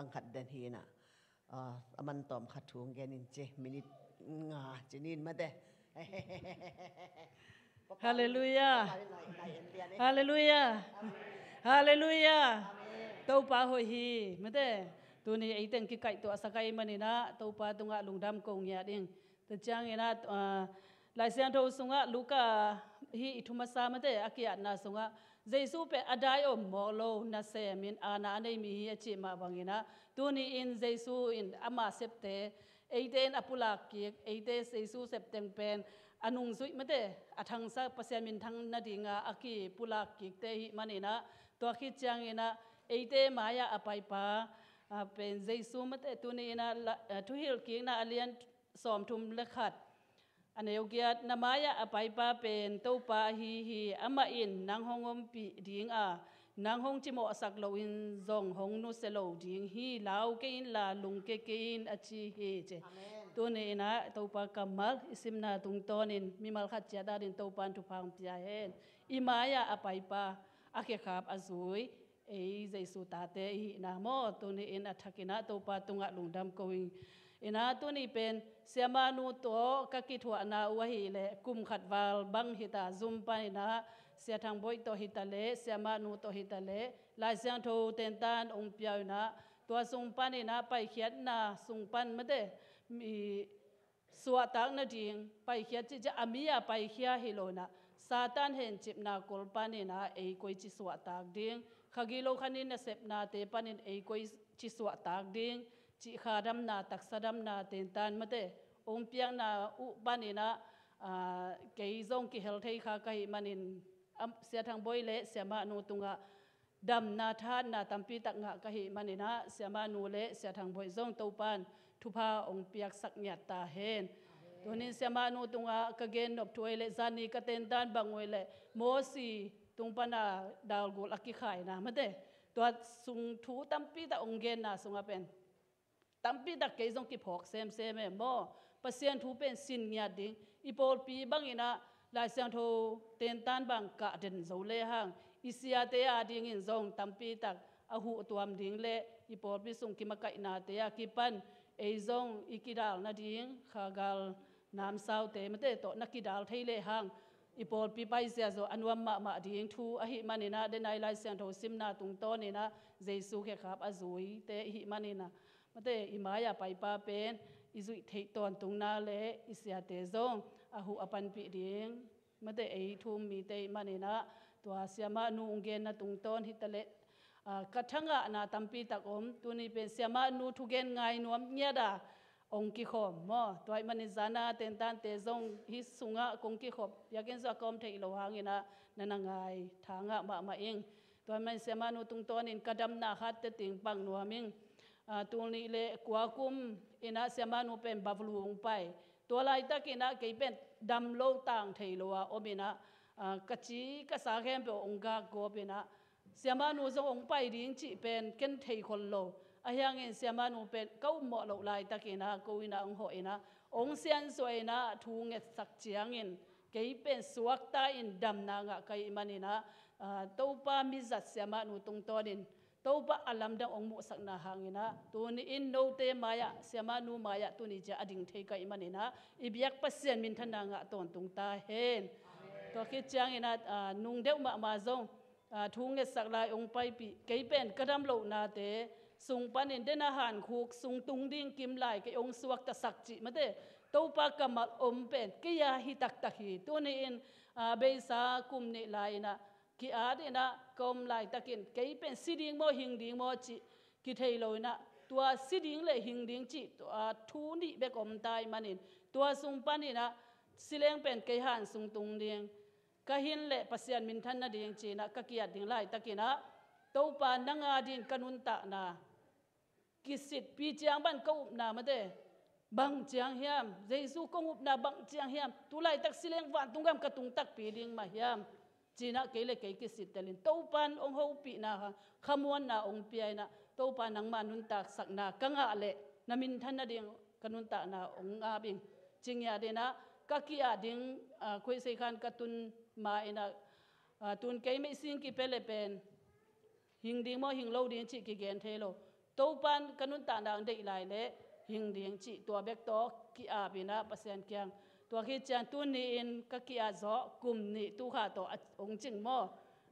อังขัดเดนฮีน่ะอามันตอมขัดทวงแกนินเจมินิงาจจนินมาเดฮาเลลูยาฮาเลลูยาฮาเลลูยาต้วปาหฮีมาเดตัวนี้ไอ้ตังกิไก่ตัวสกายมันนี่นะต้วปาตัวงะลุงดำกงยาดิ่งตัวจ้างเนะลายเสียงโทสุงะลูกะฮีอิทุมาซามาเดอากิยานาสุงะ Jesu pe adai om mo lo na se min ana nei mi hi chi ma bangina tuni in Jesu in ama septe eiden apula ki eide Jesu septeng pen anung zui mate athang sa pasyamin thang na dinga aki pula ki te hi manina to khi chang ina eide maya apai pa pen Jesu mate tuni ina thu hil ki na alian som thum le khat aneugiat namaya apaipa pen topa hi hi ama in nang hongom pi ding a nang hong chimo asak lo in zong hong nu se lo ding hi lao ke in la lung ke ke in achi he che tu ne na topa kamal isim na tung ton in mi mal khat cha da din topan tu phang pia hen imaya apaipa akhe khap azui ei jaisu ta te hi na mo tu ne in athakina topa tunga dam going อินาตุนีเป็นเสมานูโตกกิทวนาวะฮเลกุมขัดวาลบังฮิตาซุมปานินาเสียทางบอยัวฮิตาเลเสมานตโตฮิตาเลลายเสียงโทเตนตานองเปียวนาตัวซุมปันินาไปเขียนนาซุมปันไม่ได้มีสวัตังนดิงไปเขียนทจิจะอมียไปเขียนฮิโลนาซาตานเห็นจิบนาโกลปันินาเอกวยจิสวัตากดิงขกิโลขันินเสพนาเตปันินเอกวยจิสวัตากดิงจิขาดัมนาตักสดัมนาเต็นตันมาเตองพียงนาอุปานีนาเกยซงกิเฮลเทยขาไิมันินเสียทางบอยเลเสียมาโนตุงะดัมนาทานนาตัมพีตักงะไิมันินาเสียมาโนเลเสียทางบอยซงตูปันทุพาองเปียกสักเนียตาเห็นตัวนี้เสียมาโนตุงะกเกนนบถวยเลซานีกเต็นตันบังวยเลโมสีตุงปนาดาวกุลักขิไขนะมาเตตัวสุงทูตัมพีตะองเกนนาสุงอเป็นตั้งปีตัะเกียงกิพอกเซมเซมเอ็มบ่ประเสียนทูเป็นสินเงียดิงอีโปลปีบางอินะลายเซียงทูเต็นตันบางกะเดินโซเลห่างอีเซียเตียดิงอินซงตั้งปีตักอาหูตัวมดิงเล่อีโปลปีส่งกิมกะอินาเตียกิปันเอซงอีกิดาลนาดิงขากาลน้ำสาวเตมเตโตนักกิดาลไทยเลห่างอีโปลปีไปเสียโซอันวัมมะมาดิงทูอหิมันอินาเดนไอลายเซียงทูซิมนาตุงโตนินาเจสุเกครับอาซุยเตอหิมันอินามาเตอิมายาไปปาเป็นอิสุเทตอนตรงนาเลอิสยาเตซงอาหูอปันปิเรียงมาเตไอทุมมีเตมานีนะตัวเสียมานูงเกนนะตุงตอนฮิตเลกระทั่งอะนาตัมปีตักอมตัวนี้เป็นเสียมานูทุเกนไงนวมเนียดาองคิขอมมอตัวมันนจานาเต็นตันเตซงฮิสุงะกงคิขอบอยากเห็นสักคมเทอิโลหังนะนันไงทางะมามาเองตัวมันเสียมานูตุงตอนนินกระดำนาคัดเตติงปังนวมิงตวนี้เลยกวาคุมอินาเสมานุเป็นบัฟลูงไปตัวลายตะกินะเกเป็นดำโลต่างเทลัวอมินะกะจีกะสาเกมเป็นองกาโกเปนะเสมานุจะองไปดิ้งจิเป็นเกนเทคนโลอายังเงินเสมานุเป็นเก้าหมอโลายตะกินะกูวินะองหอยนะองเซียนสวยนะทูเงสักเจียงเงินเกเป็นสวกตาอินดำนางะไกมันนะตัวปามิจัดเสมานุตรงตัวนินตัวปะอัลลัมดังองมุสักนาหางินะตัวนี้อินโนเตมายะเสียมานูมายะตัวนี้จะอดิ่งเทกอิมันินะอิบยักปัศเซียนมินทนังะตัวนตุงตาเห็นตัวคิดจังินะนุ่งเดวมามาซงทุงเงศักลายองไปปีเกยเป็นกระดมโลกนาเตสุงปันินเดนอาหารคูกสุงตุงดิ่งกิมไหลเกยองสวกตะสักจิมาเตตัวปะกรรมอมเป็นเกยาฮิตักตักฮิตัวนี้อินเบซากุมเนลายน่ะ ki adena kom lai takin ke pen siding mo hing ding mo chi ki thei na, tua siding le hing ding chi to a thu ni be kom tai manin tua sung panina sileng pen ke han sung tung ding ka hin le pasian min than na ding chi à na ka kia ding lai takina to pa nanga din kanun ta na kisit pi chiang ban ko na ma de bang chiang hiam jesu ko up na bang chiang hiam tu lai tak sileng wan tungam ka tung tak pi ding ma hiam chỉ là china cái le ke ke tàu topan ông ho pi na khamon na ong pi na tàu topan nang ma nun tak sắc na căng lệ, le minh than na căn kanun ta na ông a bing ching ya de na ka ki a ding khoi sei khan ka tun ma ina à, tun ke me sin ki pele pen hing ding mo hing lâu ding chỉ ki gian the lo tàu căn kanun ta na ang dei lai le hing ding chi to bek to ki a bina pasen kyang ตัวขี้จันตัวนี้อินก็ขี้อาจกุมนี่ตัวขาตัวองจิงมอ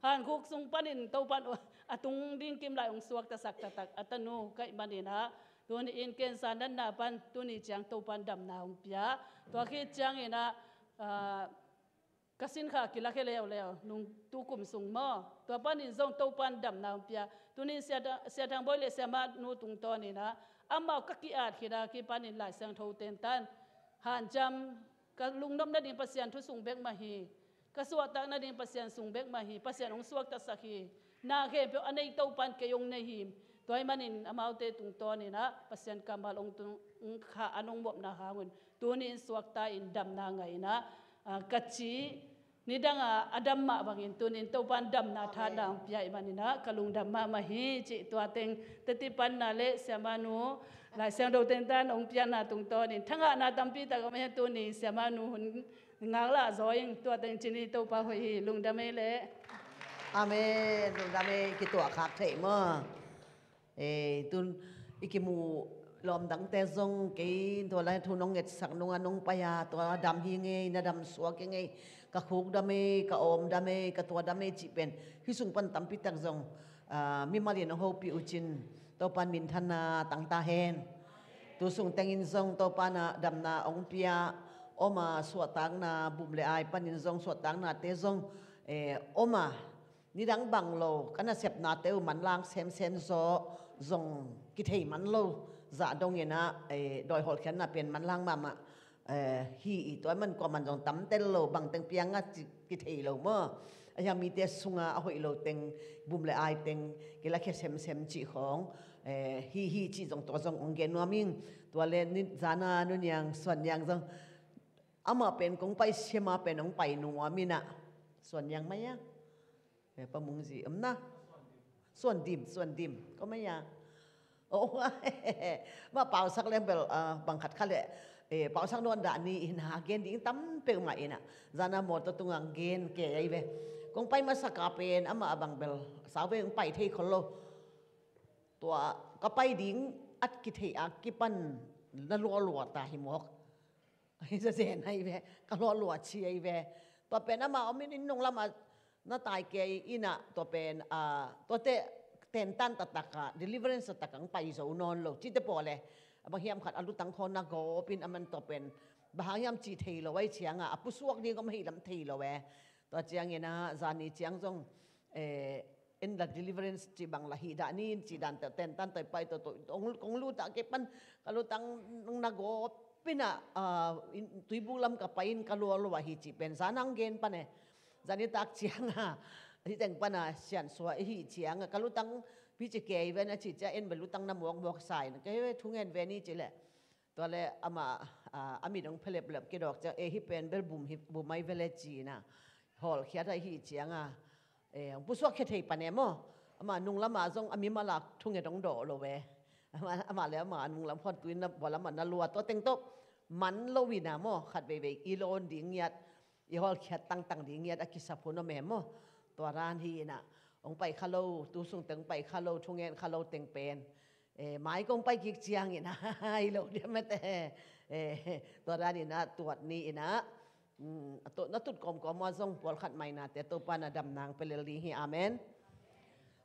หันคุกซุงปันินตัวปันอตุงดิ้งกิมไหลองสวกตะสักตะตักอัตโนก็อิมันนี่นะตัวนี้อินเกณฑ์สารนั้นนาปันตัวนี้จังตัวปันดำนาองพิยาตัวขี้จังอินะกสินขากิลักเลวเลวนุงตุกุมสุงมอตัวปันอินซงตัวปันดำนาองพิยาตัวนี้เสียเสียทางบ่อยเลยเสียมานูตุงตอนนี่นะอามาก็ขี้อาจขี้ดาขี้ปันอินหลายเสียงทูเต็นตันหันจำกะลุงน้ำนาดินประเสียนทุสุงเบกมาฮีกะสวตักนาดินประเสียนสุงเบกมาฮีประเสียนองสวกตัสักฮีนาเขมเปียวอันในเต้าปันเกยงในหิมตัวไอ้มันินอมาเตตุงตัวนี่นะประเสียนกำบาลองตุงขาอนงบวบนาหางินตัวนี้สวกตาอินดำนางไงนะกัจจี ni danga adam ma bangin tun in to pan dam na tha na piai manina kalung dam ma ma hi chi tua teng te ti pan na le samanu lai sang do ten tan ong pian na tung to ni thanga na tam pi ta ko me tu ni samanu hun ngang la zoing tua teng chi ni to pa hoi hi lung dam e le amen lung dam e, ki tua khap thei ma e tun ikimu lom dang te zong ke to lai thu nong nget sak nong anong pa ya to dam hi nge na dam suak nge ka khuk dame ka om dame ka tua dame chi pen hi sung pan tam pi tak zong ah, mi mali no hopi uchin to pan min thana tang ta hen tu sung teng in zong to pana na ong pia oma suwa na bum le ai pan in zong na te zong e, oma ni bang lo kana sep na te man lang sem sem zo zong ki thei man lo za dong ena e doi hol na pen man lang ma ฮีอีตัวมันกว่ามันจงตั้มเต็มโลบางเต็งเปียงอ่ะกิเทโลเมื่ออยังมีเตสุงอ่ะหอยโลเต็งบุมเลไอเต็งกิละแค่เซมเซมจีของ เอ่อฮีฮีจีจงตัวจงองเกนัวมิงตัวเลนิจานานุนยังส่วนยังจงอามาเป็นกงไปเชมาเป็นองไปนัวมินะส่วนยังไม่ยะเอ่อประมุงจีอืมนะ ส่วนดิมส่วนดิมก็ไม่ยาก โอ้ว่าเป่าสักเล่มเปบังคัดขั้นเลยเอ่อป่าวสังนวลด่านีอินฮาเกนดิ่งตั้มเปิลมาอินะจานามอตตุงังเกนเกย์ไอเวกงไปมาสักาเปนอามาอบังเบลสาวเวงไปที่คนโลตัวก็ไปดิ้งอัดกิเทียกิปันนรัวลัวตาหิมอกไอ้เจเซนไอ้เวก็ลัวลัวเชียไอ้เวตัวเป็นอามาอมินินงละมาน่าตายเกย์อินะตัวเป็นอ่าตัวเตเต็นตันตะตะกะ d e l i v e r ร n c e ตะกังไปโซนอนโลจิตเตปอเลยบางยามขัดอรุตังคนนโกปินอมันตัวเป็นบางยามจีเทีลาไว้เชียงอ่ะปุ๊สวกนี่ก็ไม่ให้ลำเทีละเวตัวเชียงเนี่ยนะจานีเชียงรงเออเอ็นดัดเดลิเวอร์เรนซ์จีบังลาฮีดานีจีดันเต็นตันเตปไปตัวตัวองรงลู่ตะเก็บันกัลุตังนงนโกปินอ่ะตุยบุลัำกับไปอินกัลัวลวะฮีจีเป็นซานังเกนปันเนี่ยจานีตักเชียงอ่ะที่แต่งปันอ่ะเชียนสวยฮีเชียงอ่ะกัลุตังพี่จะเกยเวนะจิจะเอ็นบรรลุตั้งน้ำมวกบมวกใส่นะก็เฮ้ทุ่งเอ็นเวนี่จิแหละตัวเลยอามาอามีดองเพลบเล็บกีดอกจะเอฮิเป็นเบลบุมฮิบุมไม่เวลจีนะฮอลเขียได้ฮิจียงอ่ะเออผู้สวกเขตปันเอมออามานุ่งละมาซงอามีมาลักทุ่งเอ็นตองดอโลเวอามาอามาแล้วมานุ่งละพอดกุยนบวัละมันนัลัวตัวเต็งโตมันโลวินามอขัดเบเบอีโลนดิ่งยัดอีฮอลเขียตั้งตั้งดิ่งยัดอกิสะบุนอเมมอตัวร้านฮีน่ะองไปคาโลตูสุงตึงไปคาโลชงเงินคาโลเต็งเป็นเอ๋หมายกงไปกิกเจียงอีนะไอ้โลเดียวไม่แต่เอ๋ตัวร้านอีนะตรวจนี่อีนะตัวนัตุดกรมกอมอนทรงปวดขัดไม่นะแต่ตัวปานาดำนางไปเลลีหีอาเมน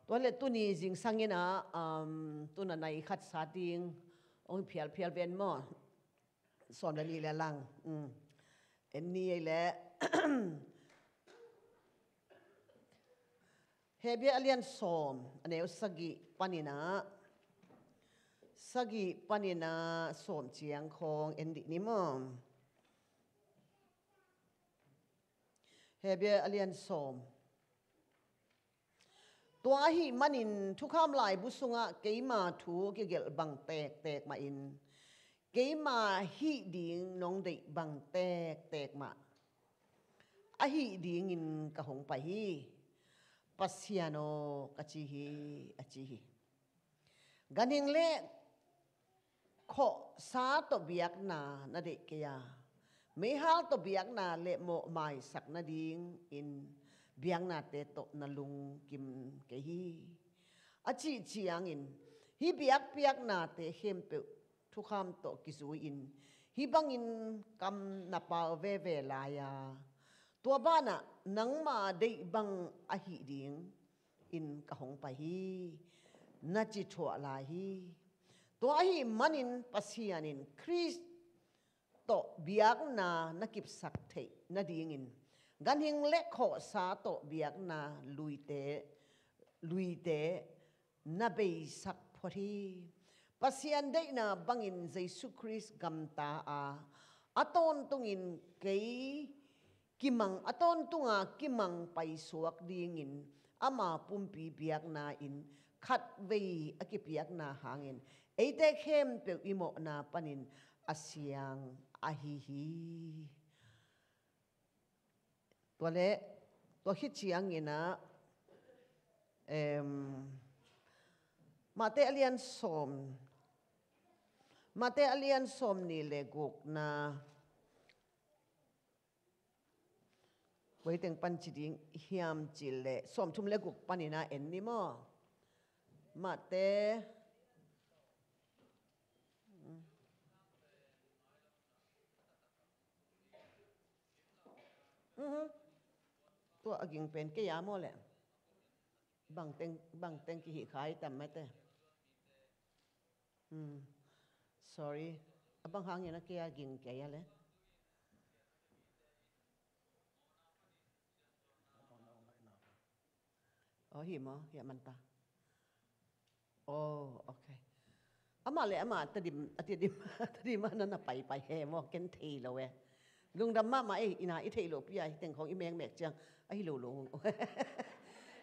ตัวเลตุนี้จิงสังเงินะตัวนั้นในขัดสาดิงองเพียลเพียลเวนมอสอนเรลีและลังเอ็นนี่แหละฮบียอเลียนสมอันนี้สกิปนินาสกิปนินาสมเชียงคงเอ็นดินิมมเฮบียอเลียนสมตัวฮีมันินทุกข้ามหลายบุษงะเกี่ยมาทุกเกี่ยบังเตกเตกมาอินเกี่ยมาฮีดิงน้องเด็กบังเตกเตกมาอ่ะฮีดิงอินกะหงไปฮี pasiano kachihi achihi ganing le kho sa to biak na na de kya me hal to biak na le mo mai sak na ding in biak na te to na lung kim ke hi achi chiang in hi biak piak na te hem pe thu kham to kizu in hi bang in kam na pa ve ve la ya ba na nang ma dei bang a hi ding in ka hong pa hi na chi thua la hi to a hi manin pasian in christ to biak na na kip sak the na ding in gan hing le kho sa to biak na lui te lui te na be sak phori pasian dei na bangin Jesus christ gam ta à. a aton tungin kei Kimang aton tunga kimang paisuak dingin ama pumpi biak na in khat vei akipiak na hangin. Eitek hem pe imo na panin asyang ahihi. tole to tuwa hichiyang ina em mate alian som mate alian som ni leguk na ไว้เต็งปันจิดิงเฮียมจิเลสมทุมเลกุกปันนาเอ็นนี่มอมาเตตัวอกิงเป็นกยามอแหละบางเต็งบางเต็งกิหิขายแต่ไม่เตอืม sorry บางครั้งเนี่ยนะแกกิงแกยะเลยโอ้หิมอยามันตาโอ้โอเคอามาเลยอามาตัดดิมตัดิมตัดดิมนั่นน่ะไปไปแห่มอกันเทีลวเวลุงดำมามาไออินาอิเทีลพี่ใหญ่แต่งของอีแมงแมกเจียงไอหลหลง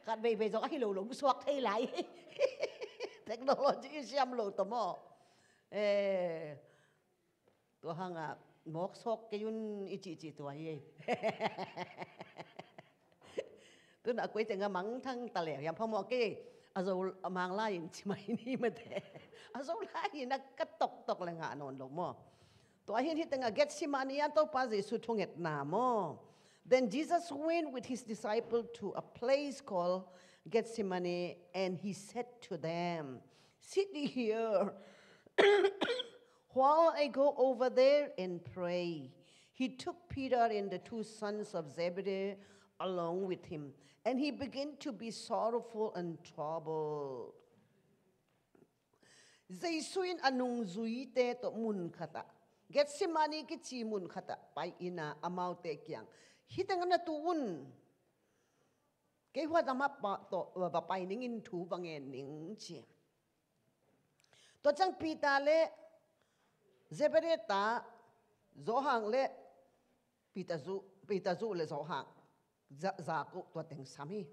กัดไปไปจอกไอ้ลลงสวกเทไหลเทคโนโลยีชื่อมโลตมอเอตัวหางอ่ะมอกสวกกยุนอิจิจิตัวเย่ tôi thế Then Jesus went with his disciple to a place called Gethsemane, and he said to them, Sit here while I go over there and pray. He took Peter and the two sons of Zebedee along with him, and he began to be sorrowful and troubled. Jaisuin anung zuite to munkata khata. Getsimani ki chi mun khata pai ina amau te kyang. Hitang na tu un. Ke hua dama pa to ba pai ning in thu bangen ning chi. To chang pita le zebereta zohang le pita zu pita zu le zohang za za to teng sami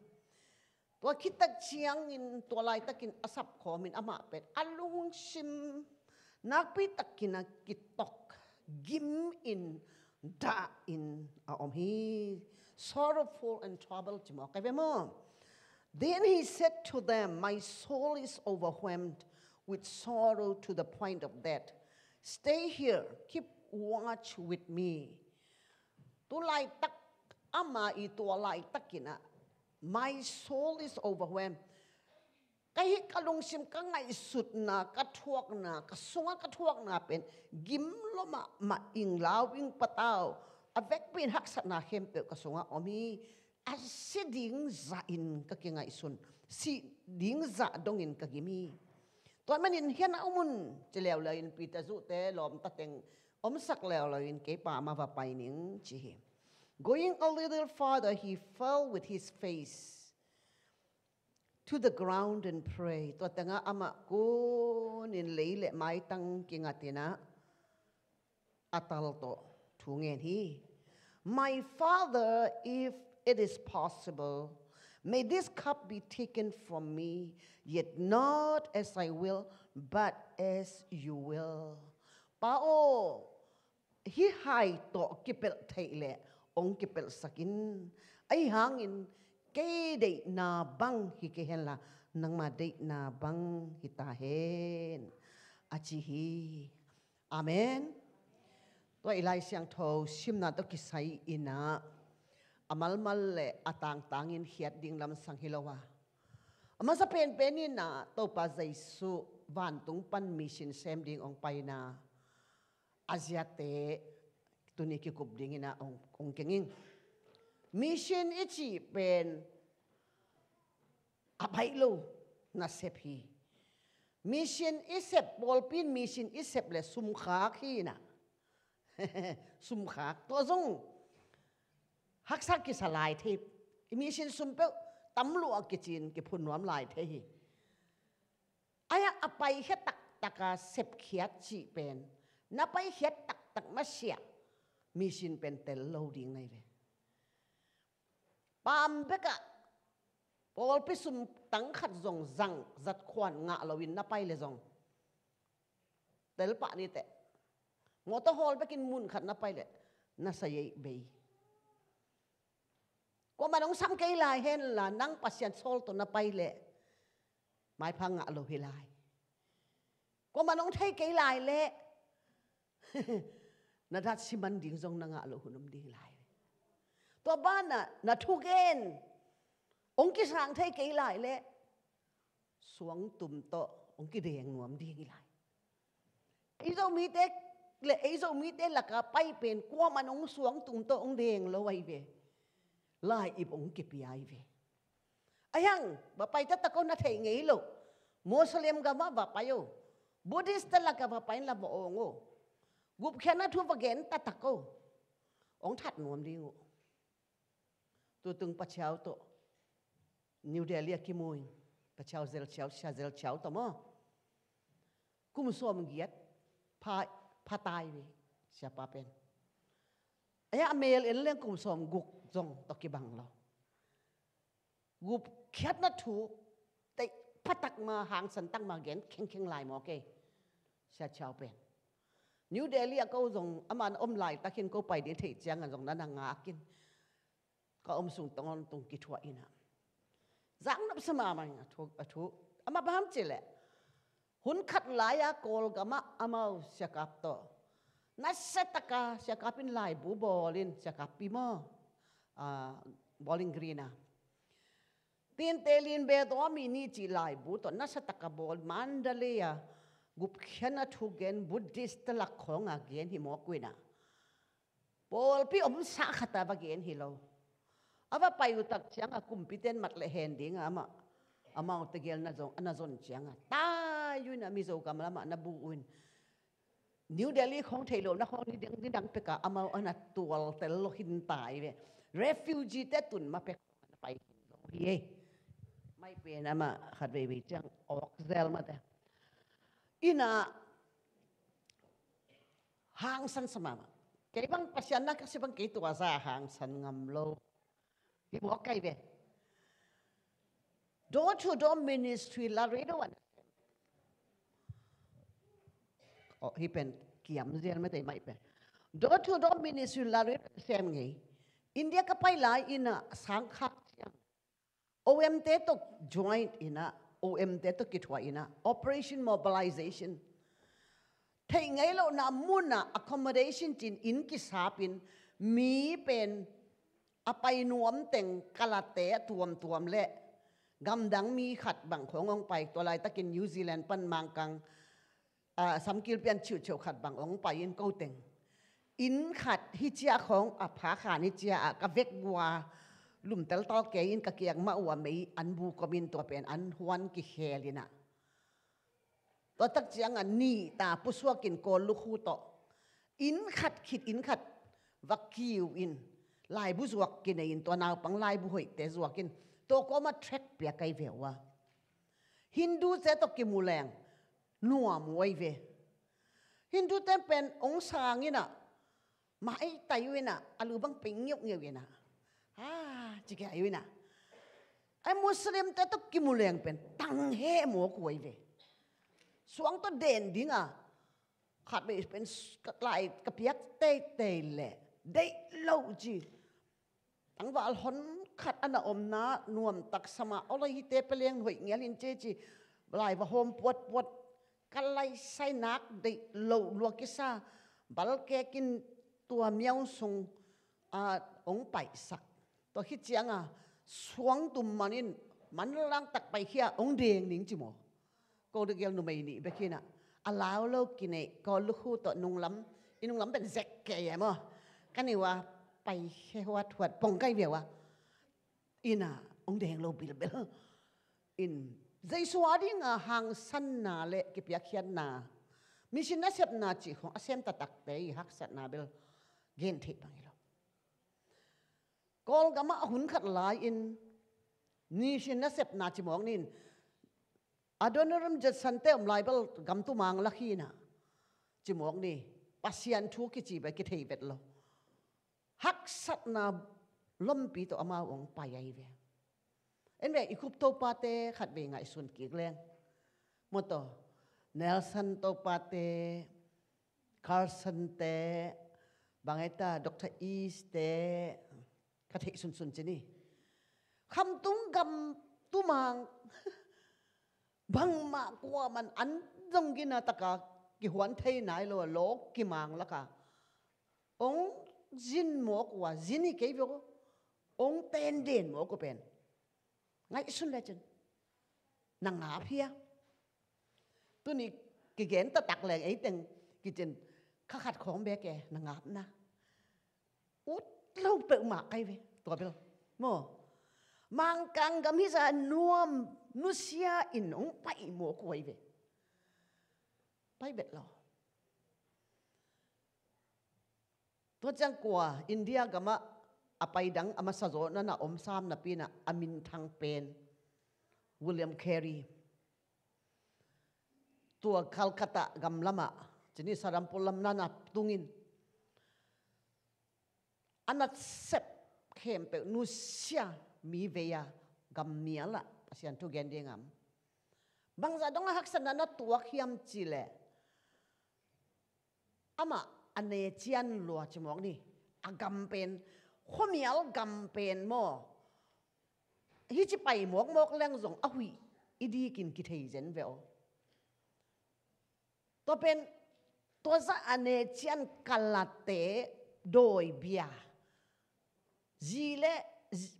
to kitak chiang in to lai takin asap khomin ama pet alung sim nakpi takina kitok gim in da in aom hi sorrowful and troubled jimo kai then he said to them my soul is overwhelmed with sorrow to the point of death stay here keep watch with me tu lai tak ama i tua lai takina my soul is overwhelmed kahi kalung sim ka ngai sut na ka thuak na ka sunga ka thuak na pen gim loma ma ing lau ing patao avek pin hak sat na hem pe ka sunga omi asiding za in ka kinga isun si ding za dong in ka gimi toy manin hian aumun chelew la in pita zu te lom ta teng om sak lew la in ke pa ma va pai ning chi Going a little farther, he fell with his face to the ground and prayed. Tuwat nga ama ko ninleile tang kingatina atalto tungen hi. My father, if it is possible, may this cup be taken from me, yet not as I will, but as you will. Pao, hi hai to kipel taile. ong kipelsakin ay hangin kay day na bang hikihela nang made na bang hitahen. Achihi. Amen. To ilay siyang to simna to kisai ina. Amalmal le atang tangin hiyat ding lam sang hilawa. Ama sa penpenin na to pa jaisu vantong pan mission sem ding ong pay aziate ตุนิกิคุบดิงินะองค์องค์เก่งิงมิชินอิจิเป็นอภไยโลนัสเซพีมิชินอิเซปบอลปินมิชินอิเซปเลสุมขาขีนะสุมขาตัวซงฮักซักกิสลายทิพมิชินสุมเปตัมลวกิจินกิพุนวมลายเทฮีอยะอภไยเฮตักตะกาเซปเขียจิเป็นนับไปเฮตักตักมาเสียมีชินเป็นเต็นโลดิงในเลยปามเบกะพอลพิสุมตังขัดจงจัง จัดควันงะลวินนับไปเลยจงเตลปะนี่เตะงอตฮอลไปกินมุนขัดนับไปเลยน่ัสยเบยก็มาลองซ้ำเกลายเห็นล่ะนั่งพัสยันโซลตัวนับไปเลยไม่พังงะลวิลายก็มาลองเทเกลายเลย na rat siman ding jong na nga lo hunum ding lai to ba na na thu gen ong ki sang thai ke lai le suang tum to ong ki deng nuam ding lai ei zo mi te le ei zo mi te la ka pai pen kwa man ong suang tum to ong deng lo wai ve lai ip ong ki pi ai ve ayang ba pai ta ta ko na thai ngei lo muslim ga ma ba payo buddhist la ka ba pain la bo ngo gup khena thu va vâng gen ta ta ko ong that nuam ding u tu tung pa chao to new delhi ki muin pa chao zel chao sha zel chao to mo kum som giat pha pha tai ni sia pa pen aya mel en leng kum som guk jong to bang lo gup khát na thu tay phát tắc mà hàng sân tăng mà ghen khen khen lại mò kê sẽ chào bền นิวเดลีก็จงอามันอมไลตะขินก็ไปดี๋ยวเทียงกันจงนั้นงากินก็อมสุงตงตรงกิทวอินะสังนับสมามันทุกทุกอามาบ้ามจิละหุ่นขัดลายกอลกามาอามาเสียกับโตนั่นเสตกาเสียกับเป็นลายบูบอลินเสียกับปีมอบอลิงกรีนะตีนเตลินเบดอมีนีจีลายบูตันนั่นเสตกาบอลมันเดลียะกุบเขียนทุกเกนบุดิสตลักของอาเกนีิมอกุยนะปอลพี่อมสักขตาบเกนฮิโลอาว่าไปอุตักเชียงอากุมพิเตนมัดเลเฮนดิงอามะอามาอุตเกลนัจงนะจนเชียงอาตายอยู่นะมิโซกามลามะนบูุญนิวเดลีของไทยโลนะของนี่ดังนี่ดังเปกะอามาอันนัตัวเตลโลหินตายเวเรฟิวจีเตตุนมาเปกไปเฮไม่เป็นอามะขัดเวบีจังออกเซลมาเต้ ina hangsan sa mama. bang pasyan na kasi bang kito gitu, wasa hangsan ngamlo. Ibu okay be. Door to door ministry la redo wan. Oh, pen kiam zian mete mai pen. Door to door ministry la sem ngi. India kapai la ina siya. OMT to joint ina OM แต่ตกิดว่ายนะ Operation Mobilization ถ้าไงเราหน้ามุนนะ accommodation จินอินกิสาปินมีเป็นอไปนวมแต่งกะลาเตะตวมตวมและกำดังมีขัดบังขององไปตัวไรตะกินนิวซีแลนด์ปันมังกังสำกิลเปียนชิวเฉียวขัดบังองไปยินเก้าเต็งอินขัดฮิเจียของอภาขานิเจียกะเวกบัว lum tel tal ke in ka kiak ma wa mei an bu komin to pen an huan ki helina to tak chiang an ni ta pusuakin ko lu khu to in khat khit in khat vakiu in lai bu zuak kin e in to naw pang lai bu hoi te zuakin to ko ma trek pia kai vewa hindu se to ki muleng nuam wai ve hindu tempen ong sangina mai taiwina alubang pingyok ngewina à chỉ cái ấy nè em Muslim ta tóc kim leng pen tăng hệ mùa cuối về tôi đèn đi khát bị pen lại cái biết tê tê lệ đây lâu gì tăng vào hôn khát anh ôm na nuông tắc sama ở đây tê pe leng hội nghe lên chê chi lại vào hôm buốt buốt cái lại say nát đây lâu luôn cái sa bảo cái tua miêu sung à ông bảy sắc ตัวขี้เจียงอ่ะสวงตุ่มมันนี่มันร่างตักไปเขียองเดียงนิ่งจิโมก็ดเกลนุ่มไอ้นี่ไปขี้น่ะอาลาวเลิกกินไอ้ก็ลูกคู่ต่อนุ่งล้ำอินุ่งล้ำเป็นแจซกแก่ยมั้งกันนี่ว่าไปแค่วัดถัดปองใกล้เบียวว่าอิน่ะองเดียงเราบิลเบลอินใจสวาดิงอ่ะหางสันนาเละกิบยาเขียนนามิชินะเสีบนาจิของอาเซมตะตักเตยฮักสันนาเบล เกณนเทิพย์ไปกอลกามาหุนขัดลายอินนี่ชินนเสพนาจิมองนินอดอนรัมจัดสันเตอมไลายเบลกัมตุมังลักฮีนะจิมองนี่ปัสยันทุกิจีไปกิเทเบ็โลฮักสัตนาล้มปีตัวอมาองไปยัยเวเอ็นเวอีคุปโตปาเตขัดเวงไงสุนกิกแรงมตอเนลสันโตปาเตคาร์สันเตบางไอตาด็ออกเตร์อีสเต ka the sun sun chini kham tung gam tu mang bang ma kwa man an jong gina taka ki huan thei nai lo lo ki mang laka ong jin mo kwa jini ke bo ong pen den mo ko pen ngai sun le chen na nga phia tu ni ki gen ta tak le ai teng ki chen kha khat khom be ke na ngap na ut lau pe makai we to bel mo mangkang gam hisa nuam nusia inong pai mo kuai ve pai bet lo to chang kwa india gama apai dang ama zo na na om sam na pina amin thang pen william carey tua kalkata gam lama jenis sarampul polam na na tungin anh sep khem pe nu sia mi veya à, gam nia la asian tu gen ding am bang za đông hak san na tuak hiam chi le ama ane chian lo chimok ni agam à, pen khomial gam pen mo hi chi pai mok mok leng zong a à, hui idi kin ki thei zen veo to pen to za ane chian kalate doi bia zile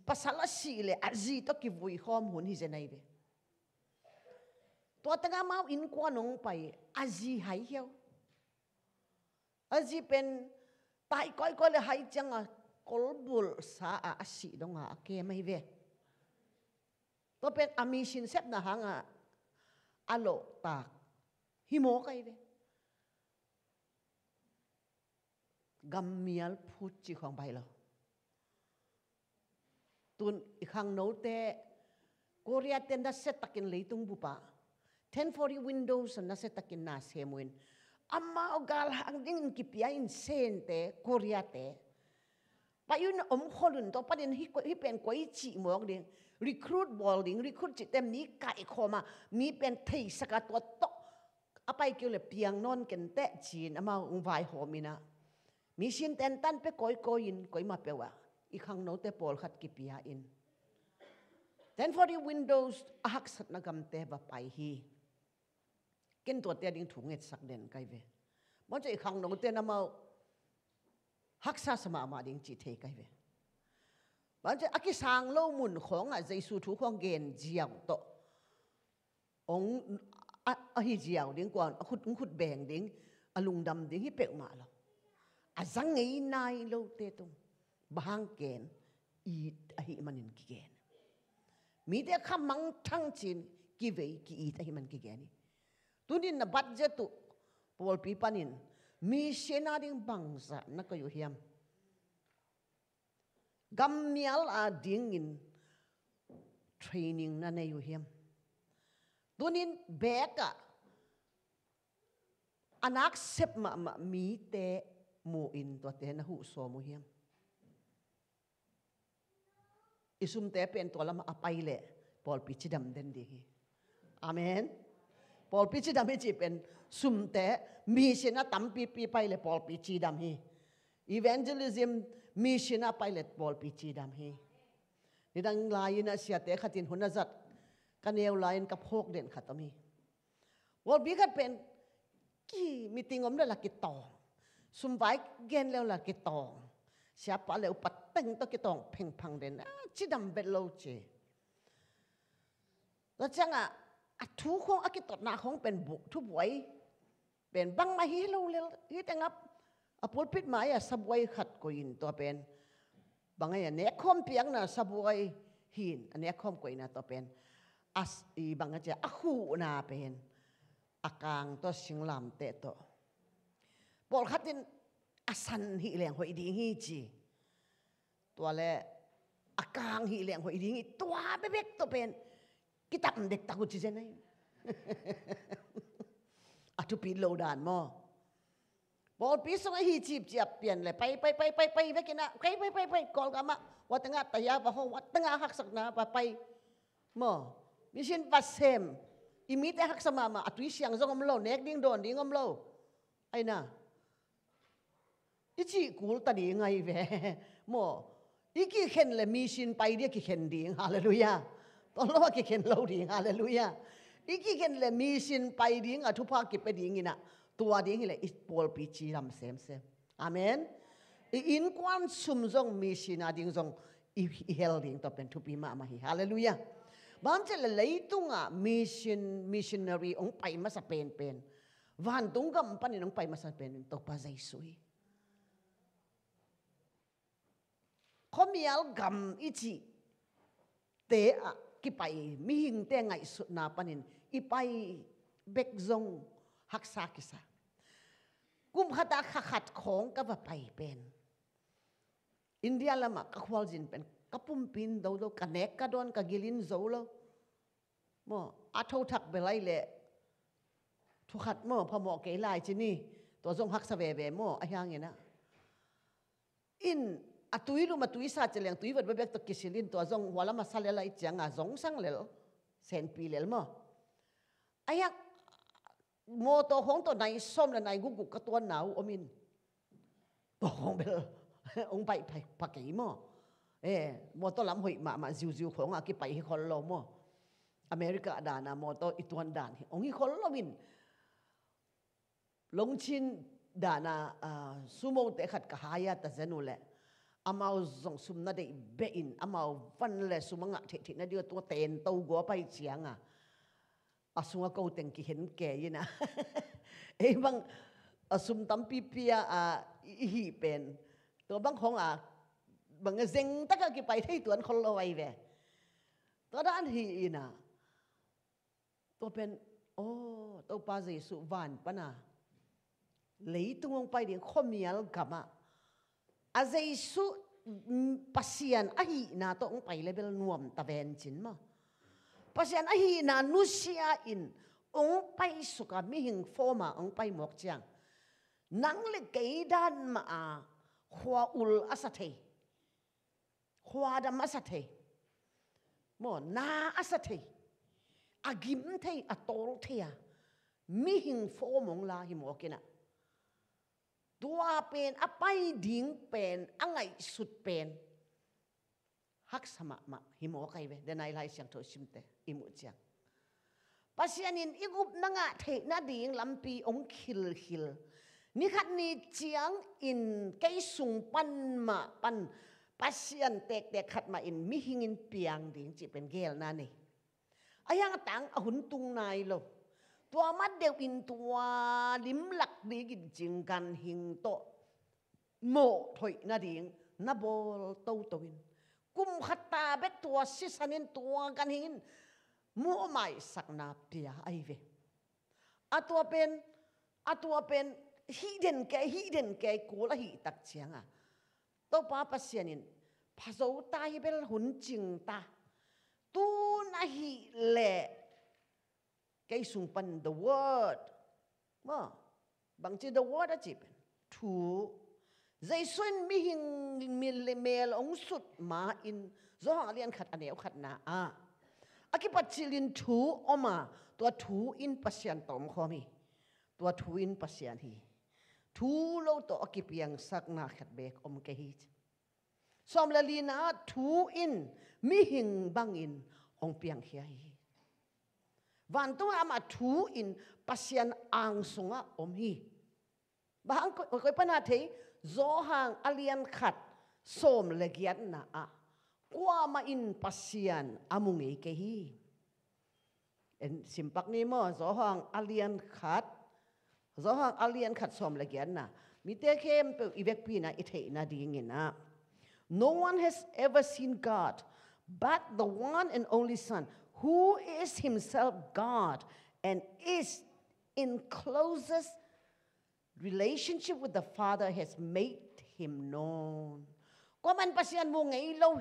pasala le azi to ki vui hom hun hi zenai be to tanga mau in kwa nong pai azi hai hiao azi pen tai koi koi le hai changa kolbul sa a asi a ke mai ve to pen ami sep na hanga alo tak himo kai ve gamial phut kong khong bai lo ตุนีขังโนเตกอรียเตนดัเซตักินเลยตุงบุปา1040 windows นันเซตักินนาเซมุนอามาอุกัลังดิ้งกิปยาอนเซนเตกอรียเตปยุนอมคนตัวปัจจุบันที่เป็นกวยจีมองดิ้งรีครูดบอลดิ้งรีครูดจิตเต็มนี้ไก่คอมามีเป็นทสกัดตัวตกอะไปเกี่ยวกับเพียงนอนกันแตะจีนอามาอุงไวหอมินะมีเชียนเต็นตันไปกอยกอยินกอยมาเปว่า ikhang no te pol khat ki pia in then for the windows a hak sat na gam te ba pai hi ken to te ding thung et sak den kai ve mo che ikhang no te na mau hak sa sama ma ding chi the kai ve ba che aki sang lo mun khong a jaisu thu khong gen jiang to ong a hi jiang ding kwan a khut khut beng ding a lung dam ding hi pek ma lo a zang ei nai lo te tung mahangen i ahi manin ki gen mi de kha mang thang chin ki ve ki i ahi man ki tunin na bat je tu pol pi panin mi sena ding bangsa na ko hiam gamnial a ding in training na na yu hiam tunin beka anak sep ma ma mi te mu in to te na hu so mu hiam อิสุมเตเป็นตัวละมาอภัยเละพอลพิชิดัมเดนดีกีอเมนพอลพิชิดัไม่จีเป็นสุมเตมีชนะตัมปีปีไปเลยพอลพิชิดัมฮีอีเวนเจลิซิมมีชนะไปเลยพอลพิชิดัมฮีนี่ตั้งลายนะเสียเตขัดินหุนจัดกันเอวลายนกับพกเด่นขัดมีพอลพิชิดเป็นกี่มีติงอมได้ลักก่ตตองสุมไวเกนแล้วละกีตตองเสียปะเลวปัดตึงตอกิตองพิงพังเดนจิดัมเบลโลจีแล้วเจ้าอะทุกคนอากิตตนาของเป็นบุทุบวยเป็นบังมาฮิโลเลฮีแตงับอาปุดปิดมาอะสบวยขัดกอินตัวเป็นบางอย่างเนียคอมเพียงนะสบวยหินอันเนยคอมกอินนะตัวเป็นอาสีบางอย่างอาหูนาเป็นอากางตัวชิงลำเตะตัวบอลขัดิน a san hi leng hoi ding hi chi to le a kang hi leng hoi ding hi to be bek to pen kitab dek ta ku chi zen ai a tu pi lo dan mo bol pi so hi chip chap pian le pai pai pai pai pai ve kina kai pai pai pai kol ga ma wat nga ta ya ba ho wat nga hak sak na ba pai mo mission pasem imite hak sama ma atui siang om lo nek ding don ding om lo ai na อีจีกูตัดยังไงเว้โมอีกี่เข็นเลยมีชินไปเรียกกี่เข็นดีฮาเลลูยาตอนเรากี่เข็นเราดีฮาเลลูยาอีกี่เข็นเลยมีชินไปดีงอ่ะทุพากิไปดีงินะตัวดีงิเลยอีปอลปีจีรำเซมเซมอามนอีอินควันซุมซงมีชินาดิงซงอีเฮลดิงต่อเป็นทุพีมามาฮิฮาเลลูยาบางทีเลยตุงอ่ะมีชินมีชินนารีองไปมาสเปนเป็นวันตุงก็มันปนินองไปมาสเปนตกปลาใจสวยขามีอัลกัมอีจีเตะกิไปมีหิงเตงไงสุดนาปนินอีไปเบกซงหักซากิซากุมขัดขัดของกัว่าไปเป็นอินเดียละมักควาลจินเป็นกปุ่มปินดูดูกันเนกกระดอนกบกิลินโซโลมอัาททักเบลัยเละทุขัดมพอมอเกลายจินี่ตัวทรงหักสเวเวโมออยยังเงี้ยนะอิน a tui lu ma tui sa che leng tui vat bek to kisilin to zong wala ma sale la ichanga zong sang lel sen pi lel mo aya mo to hong to nai som la nai gu gu ka to nau omin to hong bel ong pai pai pa ke mo e mo to lam hoi ma ma ziu ziu khong a ki pai hi khol lo mo america da na mo to itwan dan ong hi khol lo min long chin da na à, sumo te khat ka haya ta zanu le ามาส่งสุนัดเบียนอามาฟันเลสุมังอ่ะเทนเดี่ตัวเต็นตัวกัวไปเสียงอ่ะอาสุงก็เต็งกิเห็นแก่ยินะเอ้บังอาสุมตั้มปีปีอ่ะอ่ะฮีเป็นตัวบังของอ่ะบังเง็งตะกักไปที่ตัวนคนละไว้เวตัวด้านฮีอินะตัวเป็นโอ้ตัวปาเีสุวานปะนะเลยตุงไปเดี๋ยวขมิอะกับอ่ะ a su mm, pasian a na to ong pai level nuam ta ven chin ma pasian a na nu sia in ong pai suka mi hing forma ong pai mok chiang nang le kei dan ma a khwa ul asa the khwa dam asa mo na asa the agim the atol the ya mi hing formong la hi mo kina ตัวเป็นอภัยดิ่งเป็นอะไงสุดเป็นฮักสมะมะหิมโอไกเวเดนายไลเสียงโทชิมเตอิมุจังปาสยาอินอีกุบนังะเทนาดิ่งลำปีองคิลคิลนี่ขัดนี่จียงอินไกสุงปันมะปันปัสยานเตกเตกขัดมาอินมิหิงอินเปียงดิ่งจีเป็นเกลนานเี่อายังตัางอหุนตุงนายโล tua mắt đều in tua lim lạc đi gìn chừng gan hình to mộ thổi na điện na bồ tâu tâu in cung khát ta biết tua si san in tua gan hình mua mày sắc na pia ai về a tua pen a tua pen hi den cái hi den cái cố là hi tắc chiang à tao pa pa xian in pa dấu ta hi bel hun chừng ta tu na hi lệ cái sung pan the word mà bằng chữ the word đó chỉ bên thu dây xuyên mi hình mi lê mê ông sụt mà in do họ liên khát anh em khát na à à cái bát chì liên thu ôm à tua thu in pasian tom khó mi tua thu in pasian hi thu lâu tổ kịp yang sắc na khát bẹc ôm cái hi som la lina thu in mi hình bang in ông piang hi van tung ama thu in pasian ang sunga om hi bang ko ko pana the zo hang alian khat som legiat na a kwa ma in pasian amung e ke hi en simpak ni mo zo hang alian khat zo hang alian khat som legiat na mi te kem pe ivek pi na ithe na ding na no one has ever seen god but the one and only son who is himself God and is in closest relationship with the Father, has made him known. Kwa man pasyan mo ngay ilaw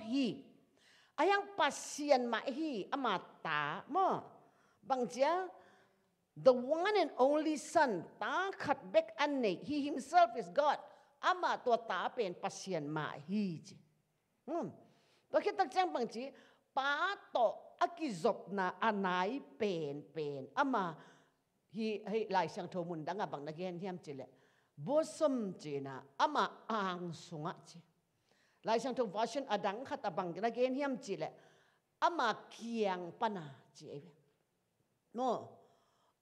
Ayang pasyan mahi amata mo. Bang the one and only son, ta khat bek anne, he himself is God. Ama tua ta pen pasyan mahi. Hmm. Bakit tagjang bang siya, pa to akizop na anai pen pen ama hi hi lai sang tho mun danga bang na gen hiam chile bosom na ama ang sunga chi lai sang tho version adang khat abang na gen hiam chile ama kiang pana chi no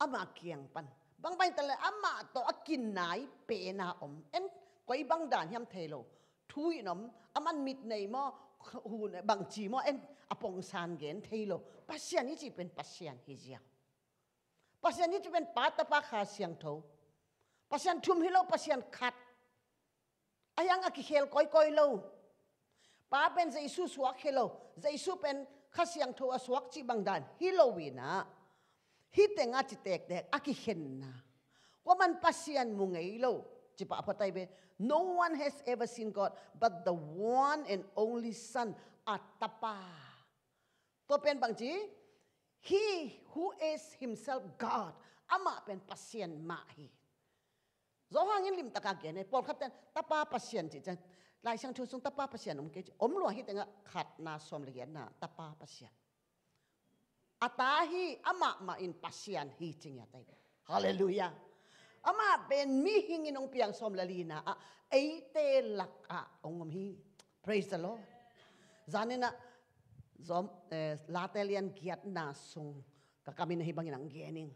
ama kiang pan bang bang tale ama to akin nai pe na om en koi bang dan hiam thelo thui nom aman mit nei mo hun bằng chỉ mà em apong san gen thấy lo pasian ít bên pasian hi zia pasian ít bên pata pa khá siang thâu pasian thum hi lo pasian khát ayang aki khel koi koi lo pa pen jaisu suak khelo jaisu pen khá siang thâu a suak chi bang dan hi lo wi na hi te nga chi tek tek aki hen na waman pasian mu ngei lo No one has ever seen God, but the one and only Son, Atapa. To bangji, he who is himself God, ama pen pasien ma hi. lim taka Paul pol khatan tapa pasien ji Lai sang chu sung tapa pasien um ke ji. Om lo tenga khat na som le na tapa pasien. Atahi ama ma in pasien hi ching ya tai. Hallelujah. Ama, ben mihingin ng piyang somlalina. A, ah, eite laka ong umhi. Praise the Lord. Zani na, zom, eh, latel yan kiat na sung kakami na hibangin ang gening.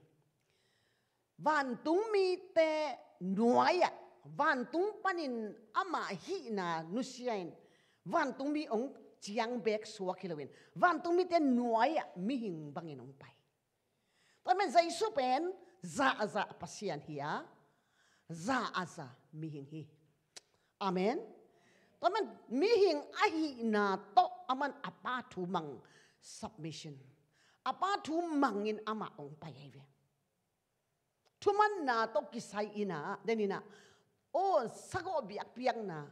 Van tumite nuaya. Van panin ama hi hina nusyain. Van tumi ong chiang bek suwakilawin. Van tumite nuaya mihing bangin ang pay. Tamen sa isupen, za aza pasian hiya, za aza mihing hi. Amen? Taman mihing ahi na to aman apatumang submission. Apatu mangin ama ong payaywe. Tuman na to kisay ina, denina, o sago biyak-biyak na,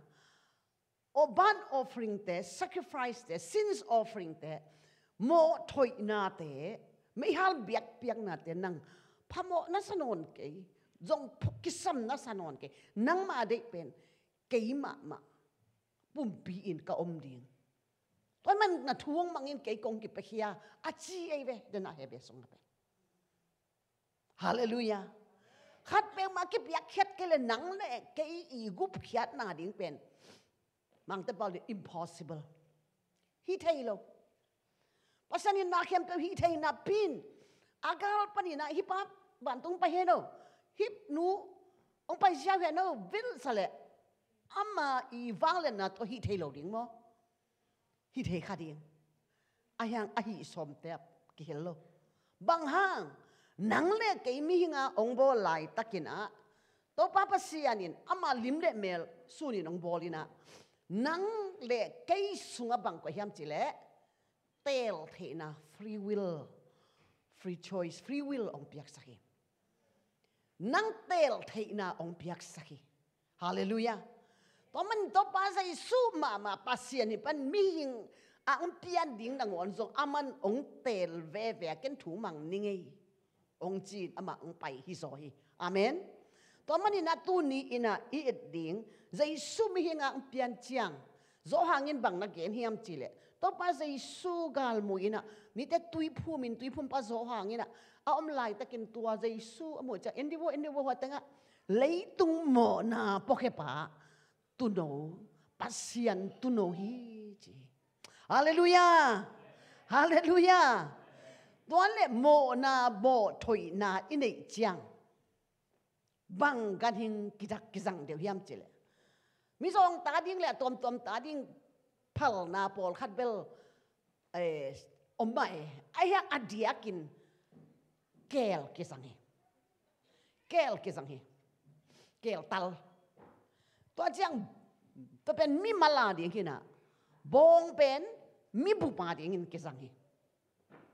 o ban offering te, sacrifice te, sins offering te, mo toy na te, may hal biyak-biyak na te nang, พมอนสนนเกยจงพกิสมนสนนเกยนังมาได้เป็นเกยมามาปุ่มปีอินกอมดิงตอนมันนะทวงมังอินเกยกงกิปะเฮียอาจีเอเวเดนาเฮเบสงเปฮาเลลูยาขัดเปมากิบยักเขียเกลนังเลเกยอีกุบเขียดนาดิงเป็นมังตะบอกเลย impossible ฮีเทโละัะนินนาเข้มเปฮีเทนับปิน agal panina hip hop bantung pa heno hip nu ông pa ja heno vil sale ama i valen na to hit thelo ding mo hit the kha ding a yang a som te ki hello bang hang nang le ke mi hinga ong bo lai takina to pa pa sianin ama lim le mel sunin ong bolina nang le ke sunga bang ko hiam chile tel thena free will free choice free will ong piak sahi nang tel na ong piak sahi hallelujah to man to pa sai su ma ma pasian ni pan mi hing a ding dang on aman ong tel ve ve ken thu mang ningei ong chi ama ong pai hi amen to man ina tu ina i ding zay su mi hing a um zo hangin bang na gen hiam chi le to pa zai su gal muina ni te tui phum in tui phum pa zo hangina a om lai takin tua zai su amo cha endi wo endi wo watanga tung mo na po ke pa, tu tuno pasian tu tuno hi chi hallelujah hallelujah tuan le mo na bo thoi na inei chiang bang gan hing kidak kizang deu hiam chile mi zong ta ding le tom tom ta ding พัลนาพอลคัดเบลเอออมไม่ไอ้ยังอดียกินเกลกิสังเฮเกลกิสังเฮเกลตัลตัวเจียงตัวเป็นมีมาลาดิยงกินะบองเป็นมีบุปาเดิยงกินกิสังเฮ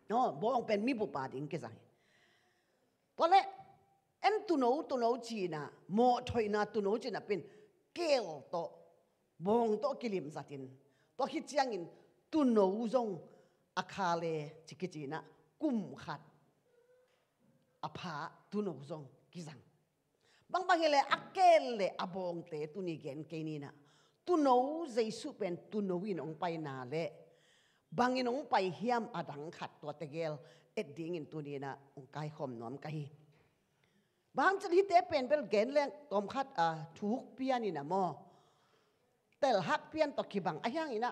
เอาะบงเป็นมีบุปาเดิยงกิสังเฮตัวเละเอ็นตุโนตุโนจีนะโมทอยนาตุโนจีนะเป็นเกลโตบองโตกิลิมสัตินตัวคิดจังอินตุนโนอุจงอาคาเลจิกิจีนะกุมขัดอภาตุนโนอุจงกิจังบางบางเลอักเกลเลอบองเตตุนิเกนเกนีนะตุนโนใจสุเป็นตุนโนวินองไปนาเลบางอินองไปเฮียมอดังขัดตัวเตเกลเอ็ดดิ้งอินตุนีนะองกาคอมนอมกบางจะที่เตเป็นเป็นเกนเลงตอมขัดอ่าถูกเปียนี่นะมอเตลฮักเพียนตอกีบังอายังอินะ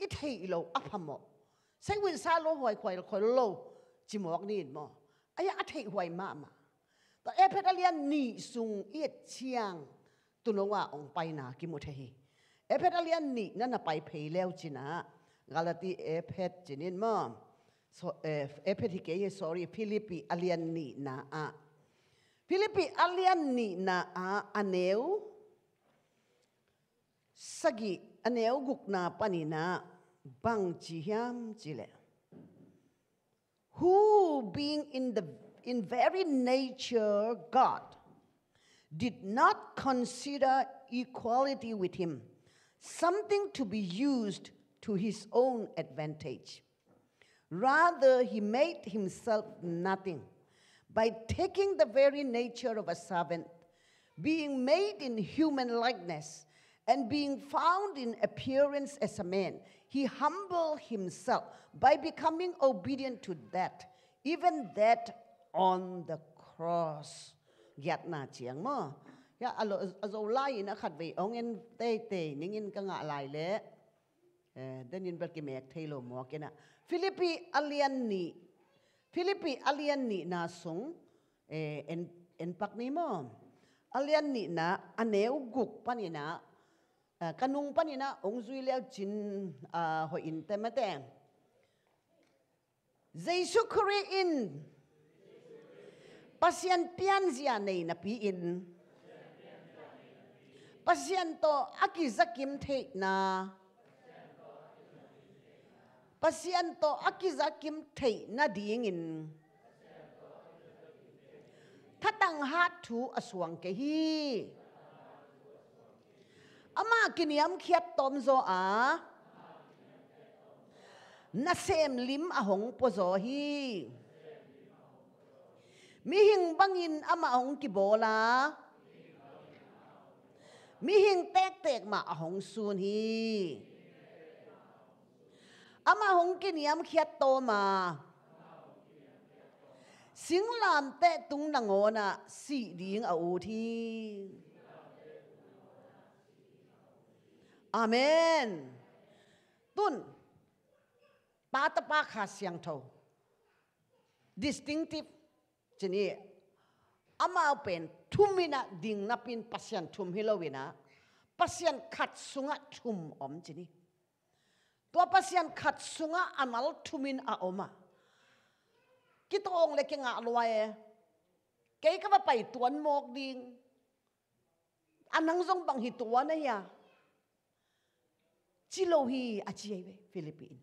อิทธิโลอภัมโมเซวินซาโลห่วยควายควายโลจิมอกนี่ินโมอายังอัทธิห่วยมามาตอเอเพตเลียนนีสุงเอเชียงตุนว่าองไปนากิมุเทฮีเอเพตเลียนนีนั่นน่ะไปเพลแล้วจินะกาลตีเอเพตจินินโมโเอฟเอเพติเกย์สอรี่ฟิลิปปีอเลียนนีนาอาฟิลิปปีอเลียนนีนาอาอเนว sagi aneu gukna panina bang chiam chile who being in the in very nature god did not consider equality with him something to be used to his own advantage rather he made himself nothing by taking the very nature of a servant being made in human likeness and being found in appearance as a man, he humbled himself by becoming obedient to that, even that on the cross. Yat na chiang mo. Ya alo azo lai na khat vei ong en te te ning in ka lai le. Eh, den in bel ki mek thei lo mo kena. Philippi alian ni. Philippi alian ni na sung eh, en en pak ni mo. Alian ni na aneu guk pani na kanung ờ, panina ong zui leo chin ờ, ho in temate jesu khuri in pasien pian zia nei na pi in pasien to aki zakim the na pasien to aki zakim the na ding in thatang hat thu aswang ke hi อมากินยำเคียดตอมโซอานาเซมลิมอหงปโซฮี มิหิงบังอินอามาหงกิโบลา มิหิงเตกแตกมาอหงซูนฮีอามาหงกินยำเขียดโตมา สิงลามเตะตุงนางโอนาสีดิ่งอาอูที Amen. Tun. Pata pa khas yang tau. Distinctive chini. Ama open tumina ding napin pasien tum hilawina. hilowina. kat sunga tum om chini. Tua pasien kat sunga amal tumin a oma. Kita ong leke nga luwae. Eh. Kaya ka ba pa ituan mok ding. Anang zong bang hituan na eh ya. Chilohi hi achieve Philippines.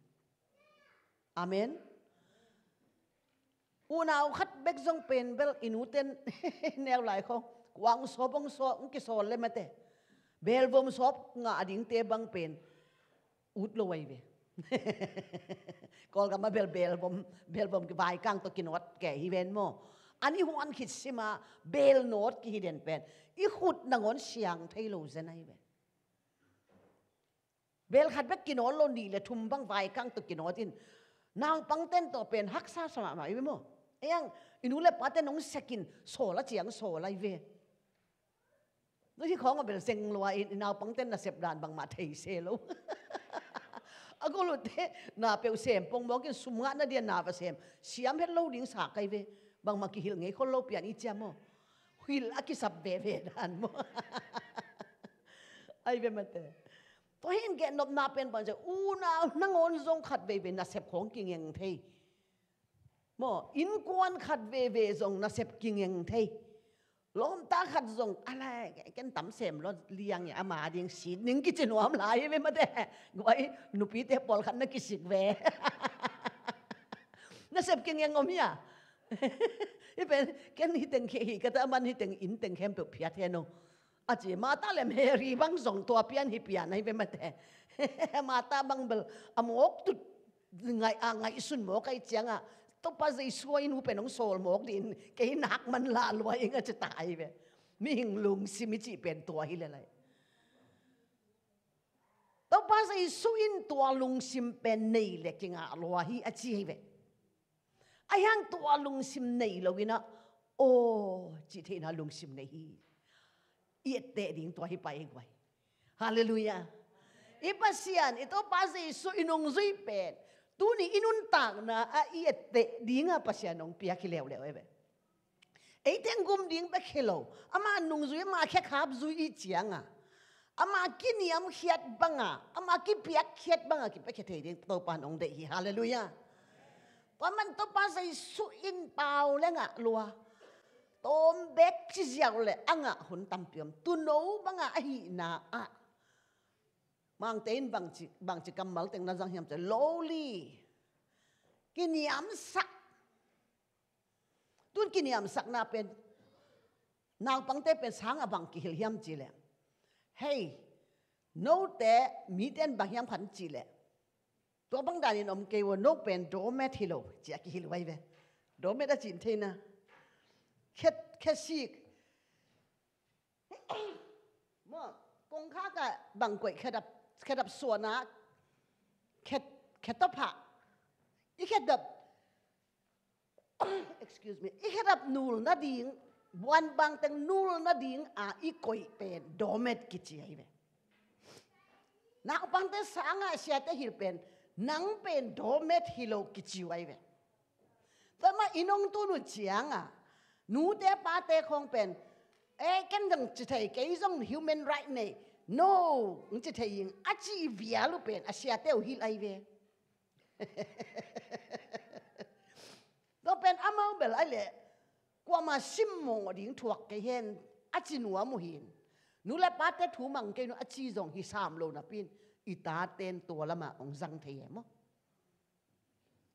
Amen. Unaw khat bek zong pen bel inuten neo lai ko wang so bong so ung ki so le mate. Bel bom so nga ading te bang pen ut lo wai ve. Kol ga ma bel bel bom bel bom ki vai kang to kinot ke hi ven mo. Ani huan khit sima bel not ki hiden pen. I khut nangon siang thailo zenai ve. เบลขัดเบกกินอลนี่เลยทุ่มบังไฟกังตุกินอจิน นางปังเต้นต่อเป็นฮักซาสมามาอีม่โมเอียงอินูเลปาเต้นน้องเซกินโซละเจียงโซลเวนี่ที่ของก็เป็นเซงลวอินางปังเต้นน่ะเสพดานบางมาเทเซลูอากูรู้เตนาเปียวเซมปงบอกกินสุมงานนะเดียนนาเปเซมสยามเฮ็เโลดิ้งสากไกเวบางมากิหิลไงคนโลเปียนอีเจมอหิลอากิสับเบเวดานมอไอเวมันเต้ตัวเห็นแกนบนาเป็นปัญจอูนานังอนจงขัดเวเวนาเสพของกิงยังเทยมออินกวนขัดเวเวจงนาเสพกิงยังเทยลมตาขัดจงอะไรแกนตำเสมรถเลียงเนี่ยอามาเดียงสีนึงกิจนวมหลายไม่มาดต่ไว้นุปีเตปอลขันนักกิสิกเวนาเสพกิงยังอมะนี่เป็นแกนี่ตึงเคฮยกแต่มันี่ตึงอินตึงเข้มเปียเทนงอาจีมาตาเลมเฮรีบังสองตัวเปียนฮิปยานให้เป็นมาแต่มาตาบังเบลอมอกตุดไงอ่างไงสุนหมอกไอเจียงอ่ะต้องภาษาสวยนูเป็นน้องโซลหมอกดินแกนักมันลาลวยเองจะตายไปมีหิงลุงซิมิจิเป็นตัวฮิเลไลต้องภาษาสวยตัวลุงซิมเป็นนี่เล็กงอ่ะลวยฮิอาจีเไปไอยังตัวลุงซิมเนี่ลวินะโอ้จิตเห็นลุงซิมเนี่ iet te ding to hi pai kwai hallelujah ipasian ito pa si isu inong zui pen tuni inun tak na a iet te dinga pasian ong pia kilew lew ebe ei teng gum ding ba khelo ama nung zui ma khe khap zui i chianga ama ki niam khiat banga ama ki piak khiat banga ki pa khe te ding to pa nong de hi hallelujah paman to pa sa isu in pau lenga lua tom bek chi giàu lệ ăn à hồn tâm piom tu nô băng à hi na à mang tên bằng chỉ bằng chỉ cầm máu tiếng na răng hiểm chơi lô li cái niệm sắc tuân cái niệm sắc na bên nào bằng tế bên sáng à bằng kỳ hiểm chỉ lệ hey nô tế mi tên bằng hiểm khẩn chỉ lệ tôi bằng đại niệm kêu nô bên đồ mét hilo chỉ kỳ hilo vậy về đồ mét đã chỉnh thế na khét khesik mo kong kha ka bang koi khadap khadap suana khet khetapa i khadap excuse me i khadap nul na ding buan bang teng nul na ding a i koi pen domet ki chi ai ve na upang te sanga sia te hir pen nang pen domet hilo ki chi ai ve tama inong tu nu chianga nu te pa te không pen e ken dang chi thai ke jong human right này no ng chi thai ing a chi via lu pen a sia te hi ai ve do pen amau bel ai le qua mà sim mong ding thuộc cái hen a chi nu mu hin nu le pa te thu mang ke nu a chi jong hi sam lo na pin ita ten to lama ong à, jang thei mo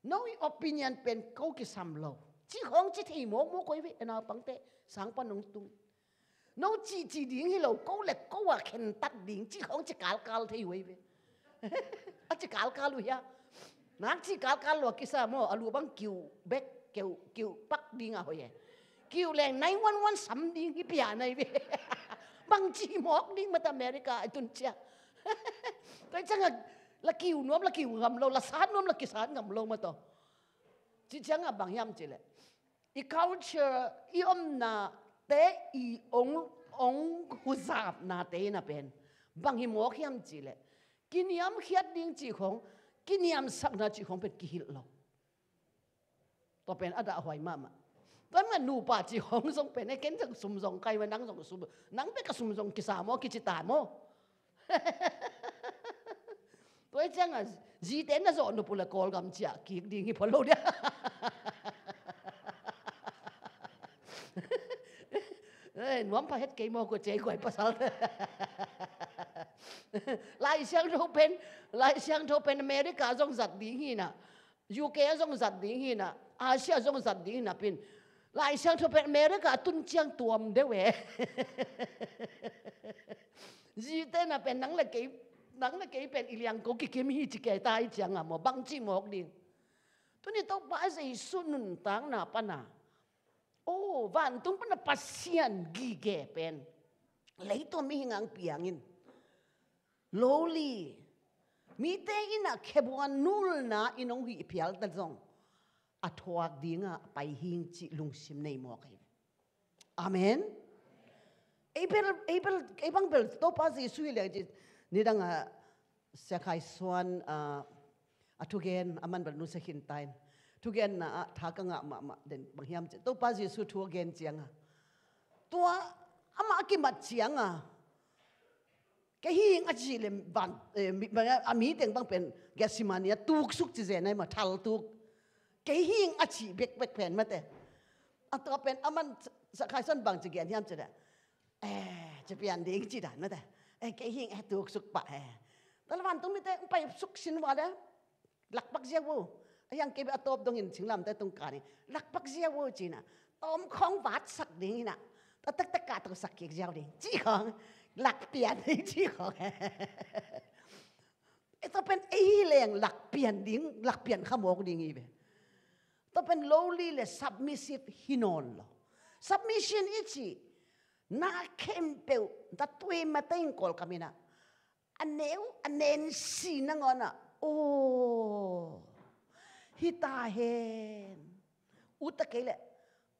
no opinion pen ko ki sam lo chỉ không chỉ thì mua mua quý vị nào bằng thế sáng pan nông tung nó chỉ chỉ điện hi lâu câu lệ câu à khen tắt điện chỉ không chỉ cào cào thì quý vị à chỉ cào cào luôn ya nãy chỉ cào cào luôn kisa mua alu bằng kêu bẹt kêu kêu bắt điện à hồi kêu là nine one one sắm điện cái bia này về bằng chỉ mọc điện mà ta America tuần chưa cái chẳng là kêu nuông là kêu ngầm lâu là sát nuông là kêu sát ngầm lâu mà to chỉ chẳng là bằng yam chỉ lệ i culture i om na te i ong ong huzap na te na pen bang hi mo khiam chi le kiniam khiat ding chi khong kiniam sak na chi khong pet ki hil lo to pen ada hoi ma ma tôi mà nụ bà chỉ hong song pen ấy kiến thức sum song cây mà nắng song sum nắng biết cả sum song kí sao mà kí chỉ tạm mà tôi chẳng à gì đến là dọn được bula call gam chia kí đi nghe follow đi đấy nuông phải hết cái mò của chế quậy bắt sao lại sang đâu bên lại sang đâu bên America dòng giật đi hi na UK dòng giật đi hi na Asia dòng giật đi na pin lại sang đâu bên America tuân chiang tuom đấy về gì tên là bên nắng là cái nắng là cái bên iliang cố kì kiếm hi chỉ cái tai chẳng à mà băng chi mọc đi tôi đi tóc bãi gì xuân nung táng na pa na ô oh, van tung pan pasian gi ge pen lấy to mi ngang piangin lowly mi te ina khebuan nul na inong hi phial ta zong a thuak dinga pai hing chi lungsim nei mo kai amen ebel ebel ebang bel to pa ji sui le ji nidanga ah, sekai swan a ah, atugen aman bel nu sekhin time ทุกเย็นนะทักงะมามาเดินบางยามจะตัวป้าเยซูทัวเกนเจียงอ่ะตัวอามากิมัดเจียงอ่ะก็ฮิงอาจีเลมบันเอ่อมีอามีเต็งบางเป็นแกสิมานียตุกสุกจีเจนไอมาทัลตุกก็ฮิงอาจีเบกเบกแผ่นมาแต่อันตัวเป็นอามันสักใครส่วนบางจะเกนยามจะได้เออจะเปลี่ยนเด็กจีดันนะแต่เออก็ฮิงเอตุกสุกปะเออแต่ละวันต้องมีแต่ไปสุกสินวะเด้หลักปักเจ้าวู yang ke atop dong in chinglam ta tung kani lak pak zia wo china tom khong vat sak ding ina ta tak tak ka to sak ke zia ding chi khong lak pian ni chi khong e to pen ei leng lak pian ding lak pian khamok ding i be to pen lowly le submissive hinol lo submission ichi na kempeu ta tui ma tein kol kamina aneu anen si nangona oh hi ta hen u ta ke le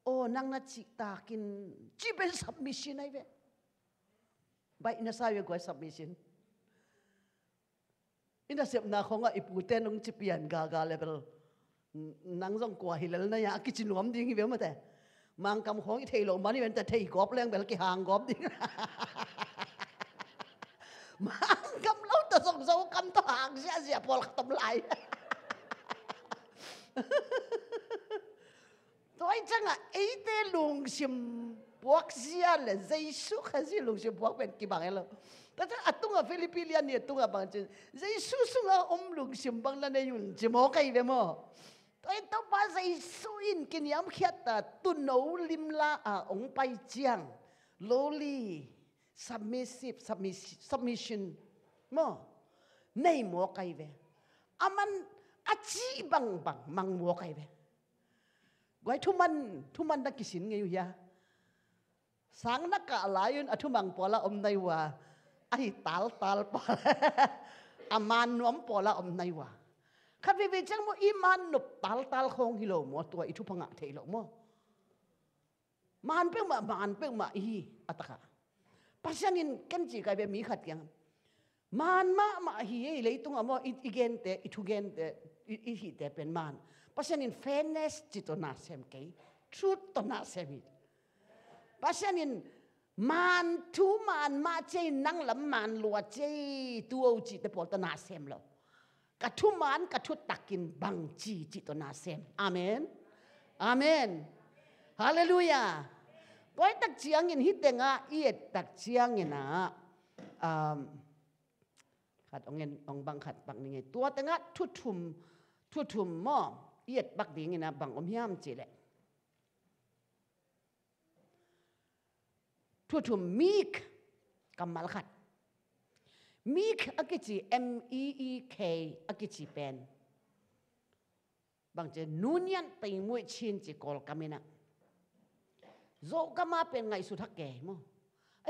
o nang na chi ta kin chi ben submission ai ve bai na sa ye go submission in da sep na khonga ipute nong chi pian ga ga level nang jong kwa hi lel na ya ki chi nuam ding ve ma te mang kam khong i thei lo mani ven ta thei gop leng bel ki hang gop ding mang kam lo ta song zo kam ta hang sia sia pol khatam lai tôi chẳng à ấy thế lùng xìm buộc xia là dây súc hay gì lùng xìm buộc bên kia bằng ấy lo ta chẳng à tung ở Philippines này tung ở bằng chân dây súc sung ở ông lùng xìm bằng là này dùng chỉ mua cái về mà. tôi tao ba dây in kinh yam khiết ta tu nấu lim la à ông bay chiang lowly submissive submission submission mà, này mò cây về aman a chi bang bang mang mua cái bé gọi thu man thu man đã kí xin nghe ya sáng nắc cả lại un a thu mang pola om ông wa ai tal tal bỏ aman nuam bỏ là ông này wa khát vì vì chẳng mua iman nộp tal tal không hi lo mua tuổi thu phăng ngạ lo mua man pe à, ma man pe ma hi ataka pasanin ken chi kai be mi khat kyang man ma ma hi ei leitung amo it igen te ithu gen te i hi te pen man pasen in fairness ti to na sem ke truth to na sem it pasen in man tu man ma che nang lam man lua che tu o chi te pol to na sem lo ka thu man ka thu takin bang chi chi to na sem amen amen hallelujah koi tak chiang in hitenga iet tak chiang ina um ขัดองเงินองบังขัดปักนี่ไงตัวแต่งะทุดทุมทุทุมมอเอียดบักดิงนะบังอมยามจีแหละทุทุมมีกกำมลขัดมีกอักจี M E E K อักจีเป็นบางจะนูนยันตีมวยชินจีกอลกามินะโจกามาเป็นไงสุทักแก่มั้ง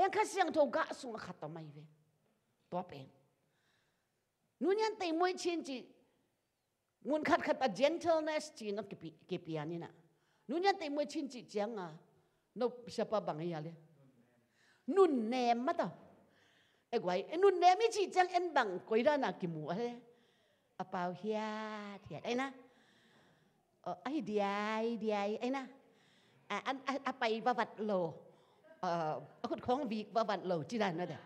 ยังข้าเสียงทงกะสุงขัดต่อไม่เวตัวเป็นนูนยันตีมวยชินจี ngun khat khat pa gentleness chi à. à à, na kipi kipi anina nunya te mo chin chi chiang a no siapa bang ya le nun ne mà e gwai quay, nun ne mi chi chiang anh bang quay ra na kimu a le a pau hia thia ai na o ai di ai đi ai ai na à anh à a pai vào vat lo ờ khut khong việc va vat lo chi dan na de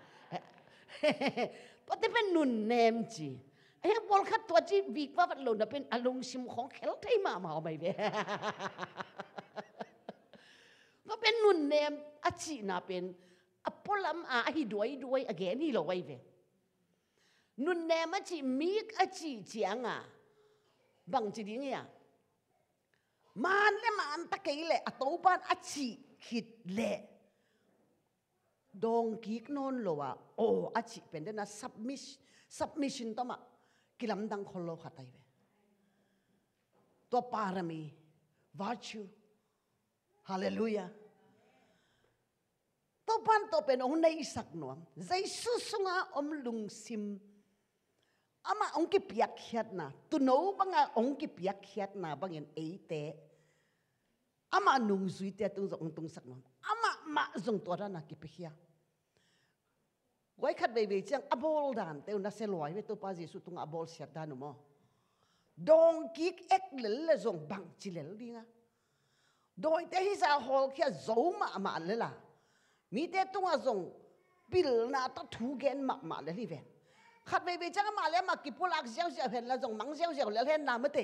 ปฏิเป็นนุนเนมจีไอ้บอลขัดตัวจีบีกว่าวันหลุดเป็นอารมณ์ชิมของเขลไทยมามาเอาไปเว้ก็เป็นนุ่นเนมอาชีน่าเป็นอพอลัมอาฮิด้วยด้วยอแกนี่เราไว้เว้นุ่นเนมอาชีมีกอาชีเจียงอ่ะบางจีดี้เนี่ยมันเลยมันตะเกียเลยอตัวบ้านอาชีคิดเลยดองกิกนนโลวะโอ้อาชีเป็นเดนะสับมิชสับมิชินต่อมา cái khổ kilam dang kholo khatai ve to parami virtue hallelujah to pan to pen ong nei sak no jesus sunga om lung sim ama ông ki piak hiat na tu no banga ông ki piak hiat na bangin ei te ama nung zui te tung zong tung sak no ama ma zong to ra na ki pe ไว้ขัดไปบีจังอบอลดานเตวนัสลอยไม่ตัวป้าจีสุตุงอบอลเสียดานุมอดองกิกเอ็กเลลจงบังจิเลลดีงะโดยแต่ฮิซาฮอลแค่โจมามาเลยล่ะมีแต่ตัวจงปิลนาตัทูเกนมามาเลยที่เวนขัดไปบีจังมาเลยมากิปุลักเซียวเซียวเห็นละจงมังเซียวเซียวเลลเห็นนามเต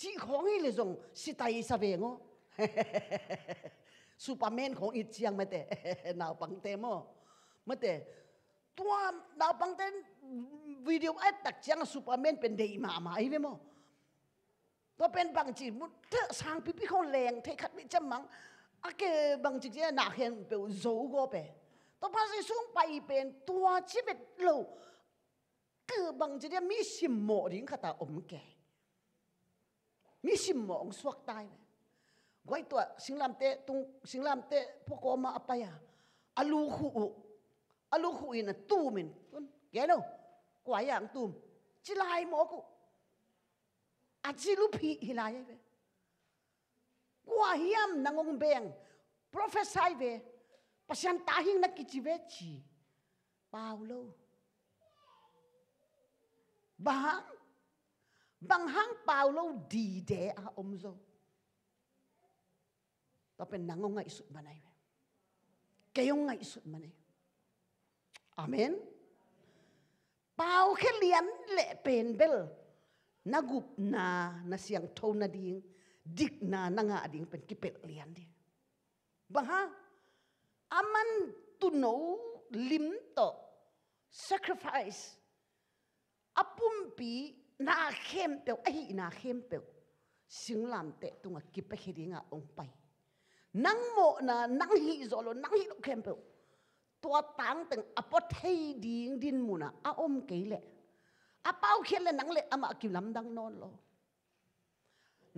จีของฮิเลจงสิตายสเวงอซูเปอร์แมนของอิจเชียงไม่เตนาวปังเตมอไม่เตตัวดาวปังเต้นวิดีโอไอ้ตักจชงซูเปอร์แมนเป็นเดียมามาไหมเว้ยมั้ตัวเป็นบางจีมุดเธอรสางพี่พิเขาแรงเทคัดไม่จำมังอาเกบางจีเนี่ยหนักเห็นเปลวโจก็เปตัวภาษาสูงไปเป็นตัวชีวิตเราคือบางจีเนี่ยมีสิมหมดิ้งขตาอมแก่มีสิมหมองสวกตายไว้ตัวสิงลำเตะตรงสิงลำเตะพวกก็มาอภัยาอลูหู alu khu in tu min kun ge lo kwa yang à, tum chi lai mo ku a chi lu phi hi lai ve kwa à, hiam nangong beng professor ve pasian ta hing na kichi ve chi paulo bang bang hang paulo di de a omzo ta pen nangong ngai sut manai ve keyong ngai sut manai Amen? Pau ke lian le penbel Nagup na na siyang tau na ding. Dik na na nga ding lian di. Baha. Aman tuno lim to. Sacrifice. Apumpi na khem Ahi na khem pe. Sing lam te tunga kipel hiringa ong pai. Nang mo na nang hi zolo nang hi lo khem tua tang teng apo thei ding din muna a om ke le a pau khel le nang le ama ki lam dang non lo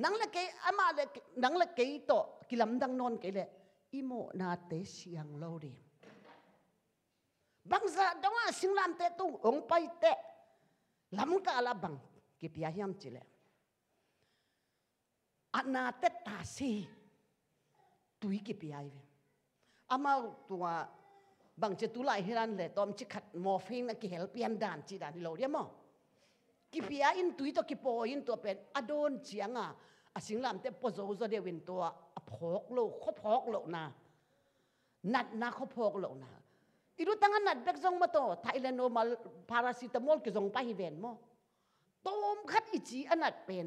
nang le ke ama le nang le ke to ki lam dang non ke le imo na te siang lo ri bang sa dong a sing lam te tung ong pai te lam ka la bang ki pia hiam chi le ana te ta si tui ki pia i ama tua บางจะตุลายฮิรันเลยตอมจิขัดมอฟิงนักเฮลเปียนดานจีดานที่เราเรียมอกิพิอาอินตุยตัวกิโปอินตัวเป็นอดอนเจียงอ่ะอสิงลมเตปโซโซเดวินตัวอพอกโลกขาพอกโลกนะนัดนะเขาพอกโลกนะอีรู้ตั้งนัดเบกซงมาโตไทยเลนโนมาพาราซิตามอลกิซงไปฮิเวนมอตอมขัดอิจีอันนัดเป็น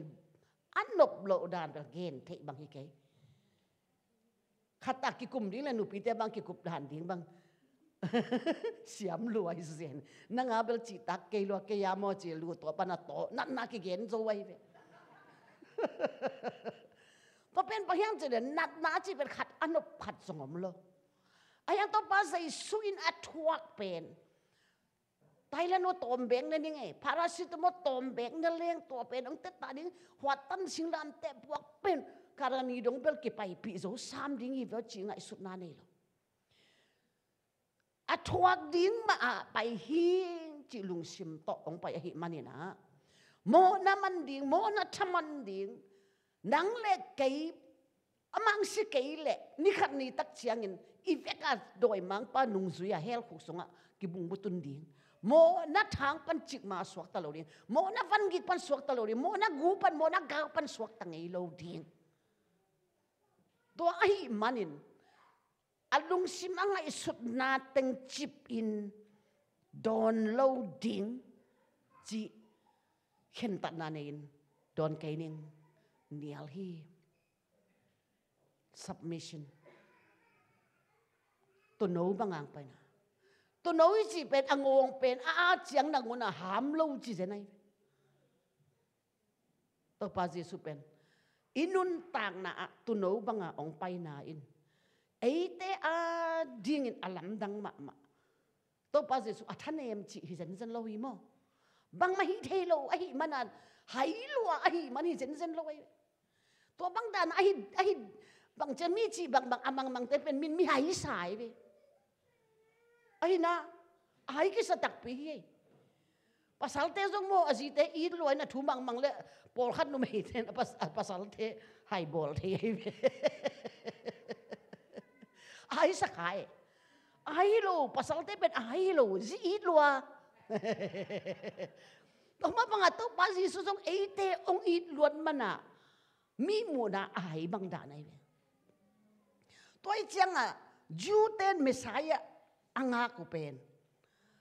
อันนบโลดานเกนเทบางฮิเกขัดตากิกุมดิ้งเลนูปีเตบางกิกุบดานดิ้งบาง siam lua hi zen na nga bel chi tak ke lua ke ya mo chi lu to pa na to na na ki gen zo wai ve pa pen pa hyang chen na na chi pen khat anop khat songom lo ayang to pa sai suin athuak pen tai la no tom beng na ni ngai paracetamol tom beng na leng to pen ong te ta ding huat tan sing lam te puak pen karani dong bel ki pai pi zo sam ding i ve chi ngai sut na nei lo thuak ding mà a à, pai chỉ chi lung sim ông ong pai mà nè na mo na man điện mo na chaman điện, nang le cái, amang si cái le ni khat ni tắc chiang in i veka đôi mang pa nung zuya à hel khuk songa ki à, bung butun điện, mo na thang pan chik ma suak ta lo ding mo na van gi pan suak ta lo ding mo na gu pan mo na ga pan suak ta ngei lo ding to ai manin alung simanga isut na teng chip in downloading, lo ding chi na in don kaining nial hi submission to no bangang pa na to no chi pen angong pen a a chiang na ngona ham lo chi je nai to pa jesu pen inun tang na to no banga ong pai na in ấy thế à riêng in alam đăng mà mà tôi bao giờ suốt à, thân em chị hi dân dân lâu hi mò băng mà hi thế lâu ấy mà nà hay lúa ai mà hi dân dân lâu ấy tôi băng đàn ai ai bằng chân mi chị bằng bằng amang à, mang tên bên min mi hay sai về ai na ai cái sao đặc biệt vậy pasal te zong mo aji te i loi na thu mang mang le por khat nu mei ten pasal te hai bol te ai sắc khai ai lo pasal te ben ai lo zi loa. lua mà panga to pa zi su song e te ong i luan mana mi mu na ai bang da này. Tôi chẳng à, ju tên messiah anga à, à ku pen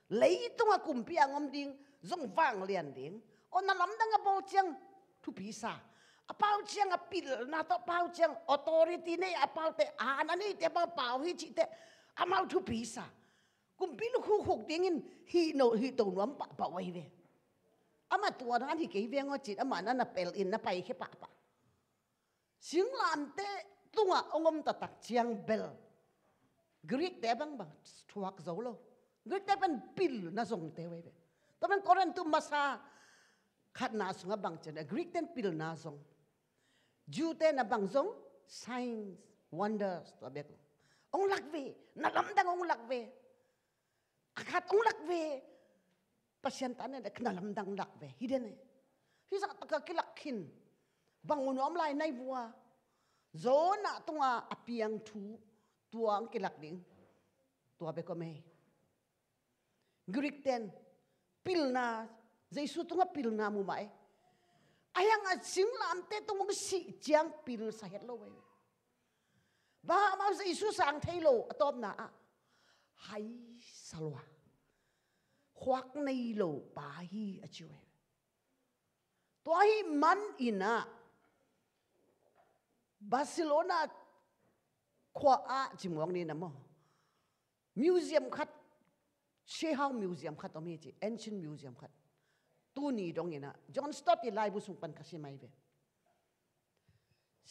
lấy tung à a kumpi ông ding zong vang liền ding on na lam dang a bol chang thu pi sa apau chiang apil na to pau chiang authority ne apau te ana ni te ma pau hi chi te amau thu pisa kum pi lu khu hok ding in hi no hi to nuam pa pa wai ve ama tua na ni ke ve ngo chi ama na na pel in na pai he pa pa sing lam te tunga ongom ta tak chiang bel greek te bang bang thuak zo lo greek te ban pil na zong te wai ve to ban koran tu masa khat na sunga bang chen greek ten pil na zong jute na bangzong signs wonders to bek ong lakve na lạc ong lakve akhat ong lakve pasien tane da kna lạc lakve hidene hisa taka kilakhin bangun om lai nai bua zona tunga apiang thu tuang kilak ding tua be ko me greek ten pilna jaisu tunga à pilna mu mai ayang a sing lam te tung mong si chiang pir sa het lo we ba ma sa isu sang thei lo atop na a ah. hai salwa khoak nei lo pa hi a chi we to hi man ina barcelona khoa a chi mong ni na mo museum khat she how museum khat to mi chi ancient museum khat tu ni dong ina john stott i lai bu sung pan khasi mai ve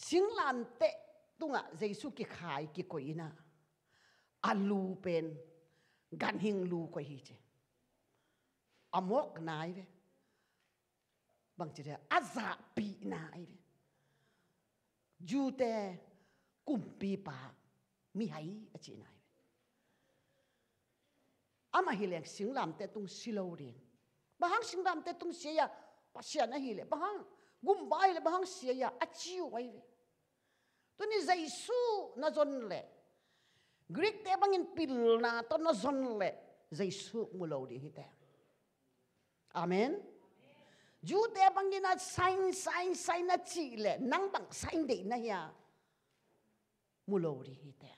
sing lan te tunga jesu ki khai ki ko ina alu pen gan hing lu ko hi che amok nai ve bang chi aza pi nai ve ju te kum pi pa mi hai a chi nai ama hileng sing lam te tung silo ring bahang singram te tung sia ya pasian a hi le bahang gum bai le bahang sia ya achiu wai ve tuni jaisu na zon le greek te bangin pil na to na zon le jaisu mulo di hi te amen ju te bangin na sign sign sign na chi le nang bang sign de na ya mulo di hi te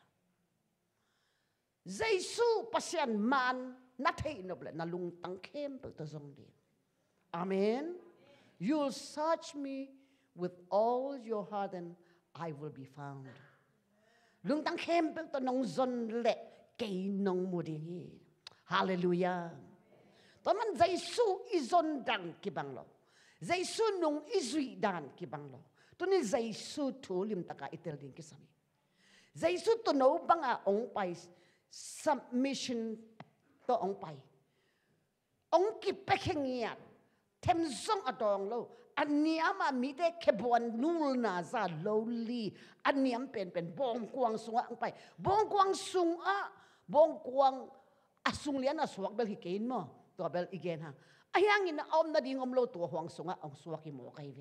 jaisu pasian man na thay na bla na lungtang kem pel ta zong di amen you'll search me with all your heart and i will be found lungtang kem pel ta nong zon le ke nong mu di hi hallelujah to man jaisu izon dang ki bang lo jaisu nong izui dan ki bang lo to ni jaisu thu lim taka itel ding ki sami jaisu to no bang a ong pais submission ตัวองไปองกิเปกเงียเทมซองอดองโลอันนี้มามีได้แค่บวนนูลนาซาโลลีอันนี้เป็นเป็นบงกวงสุงองไปบงกวงสุงอะบงกวงอาสุงเลียนอาสวกเบลฮิเกนมอตัวเบลอีเกนฮะอายังอินอมนาดิงอมโลตัวหวงสุงอะองสวกิโมกัยเว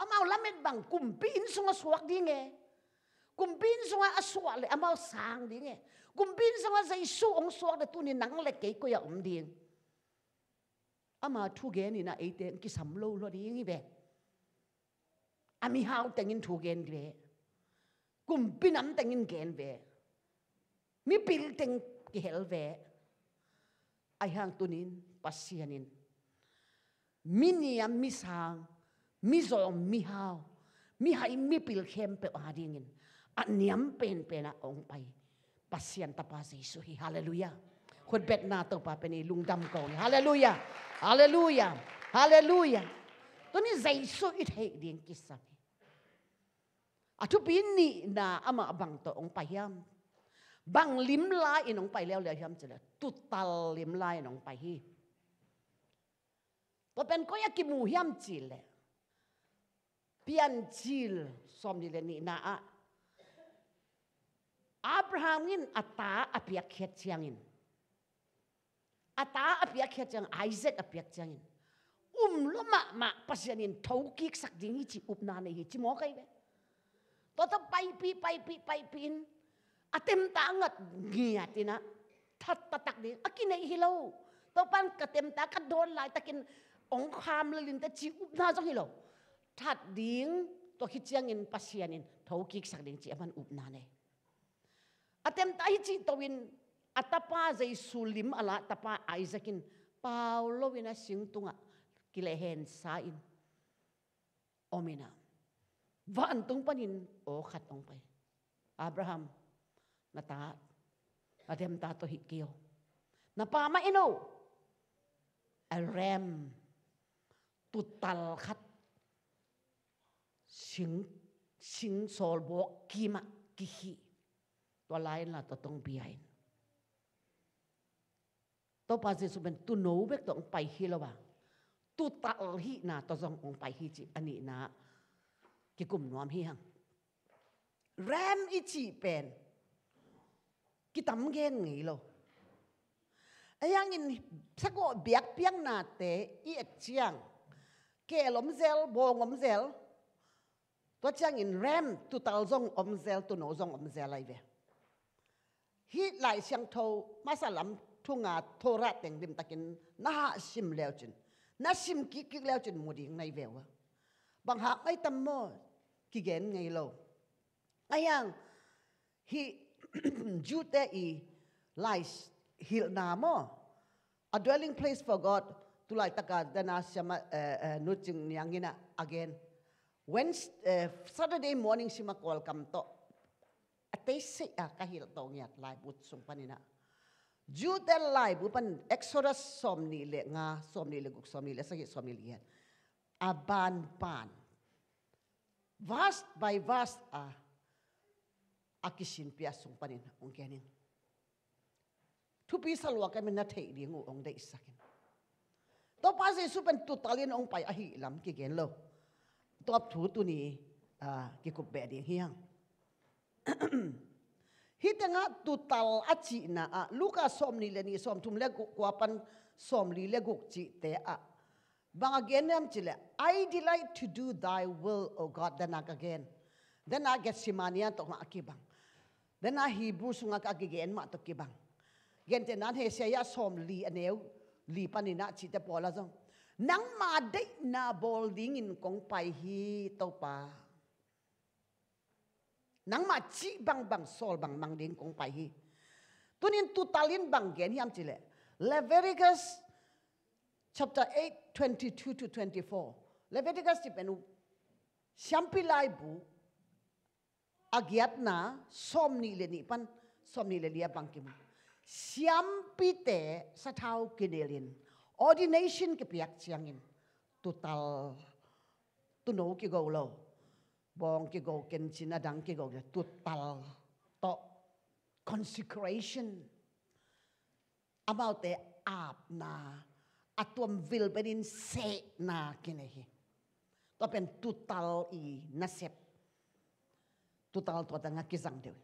อามาลเม็ดบังกุมปินสุงอสวกดิเงกุมปินสุงอสวกเลยอามาสางดิเง kum bin sanga zai su ong suak da tu ni nang le ke ko ya um ding ama thu ge ni na ei te ki sam lo lo ding i be ami hau teng in thu gen be kum bin am teng in gen be mi pil teng ki hel ve ai hang tunin pasianin minia misang mizom mihao mi hai mi pil khem pe adingin aniam pen pena ong pai Yesus. Haleluya. isuhi. Hallelujah. na nato pa dam ko. Hallelujah. Hallelujah. Hallelujah. Tuni zaiso ithai din kisam. Atu bini na ama abang to ong payam. Bang lim la inong pai leo leo yam chela. Tutal lim la inong pai hi. To pen ko yakimu yam Pian cil som ni ni na a Abrahamin ata apiak khiat siangin. Ata apiak khet siang, Isaac apiak siangin. Um lo ma pasianin tau kik sak dingi ci up nane hi ci mo kai be. Toto pai pi paipin. Atem ta tangat ngiatina. Tat tatak di akine hilo. Topan katem takat don lai takin ong kham lelin ta ci up na jong hilo. Tat ding to khiat siangin pasianin tau kik sak dingi ci aman up nane. Atem taichi tawin atapa zay sulim ala tapa Isaacin Paulo wina singtunga kilehen sain. Omina. Vaantong panin o katong pay. Abraham nata Atem tato hikiyo. Napamaino. Alrem. Tutal kat. Sing sing solbo kima kihi. ตัวลายละตัวตรงเบียนตัวปาเจสุเป็นตัวโนเบกตัวองไปฮิลวะตัวตัลฮินาตัวจงองไปฮิจิอันนี้นะกิกุมนวมฮิฮังแรมอิจิเป็นกิตำเกนไงโลไอ้ยังอินสักโอเบียกเปียงนาเตอีเอ็กเชียงเกลอมเซลโบงอมเซลตัวเชียงอินแรมตุตัลจงอมเซลตุโนจงอมเซลอะไรเว้ hi lại sang thâu mà sa lắm thu ngà thô ra tiếng đêm takin na hạ sim leo chân na sim kí kí leo chân mù đi ngay về wa bằng hạ ngay tâm mơ kí gen ngay lâu ngay hàng hi ju te i lại hil na mơ a dwelling place for God tu lại taka dana sama eh, eh, nucing niangina again Wednesday, uh, eh, Saturday morning sima call kam to atay si a kahil tong yak lai but Jude lai pan Exodus somni le nga somni le guk le sa som le aban pan vast by vast a ah, akisin pia sung panin ong kenin salwa ka min na thei ri ngu ong dei sakin to pa se su pen tu talin ong pai a hi lam ki gen lo top thu tu ni a ah, ki kup be ding hiang hitanga tutal achi na a luka som ni leni som thum le kwapan som li le guk chị te à, bang again am chile i delight to do thy will o god then again then i get simania to ma akibang then i hebrew sunga ka again ma to kibang gen te nan he se ya som li aneu li panina chi te pola jong nang ma de na bolding in kong pai hi to pa nang ma chi bang bang sol bang mang ding kong pai hi tunin tutalin bang gen hiam chile leviticus chapter 8 22 to 24 leviticus ti penu lai bu agiat na som ni le ni pan som ni le lia bang kim siam te sathau kinelin ordination ke piak chiangin tutal tuno ki go bong ki go ken chin dang ki go tu to consecration about the ap na atuam vil benin se na kinehi to pen total i nasep total to tanga kizang dewe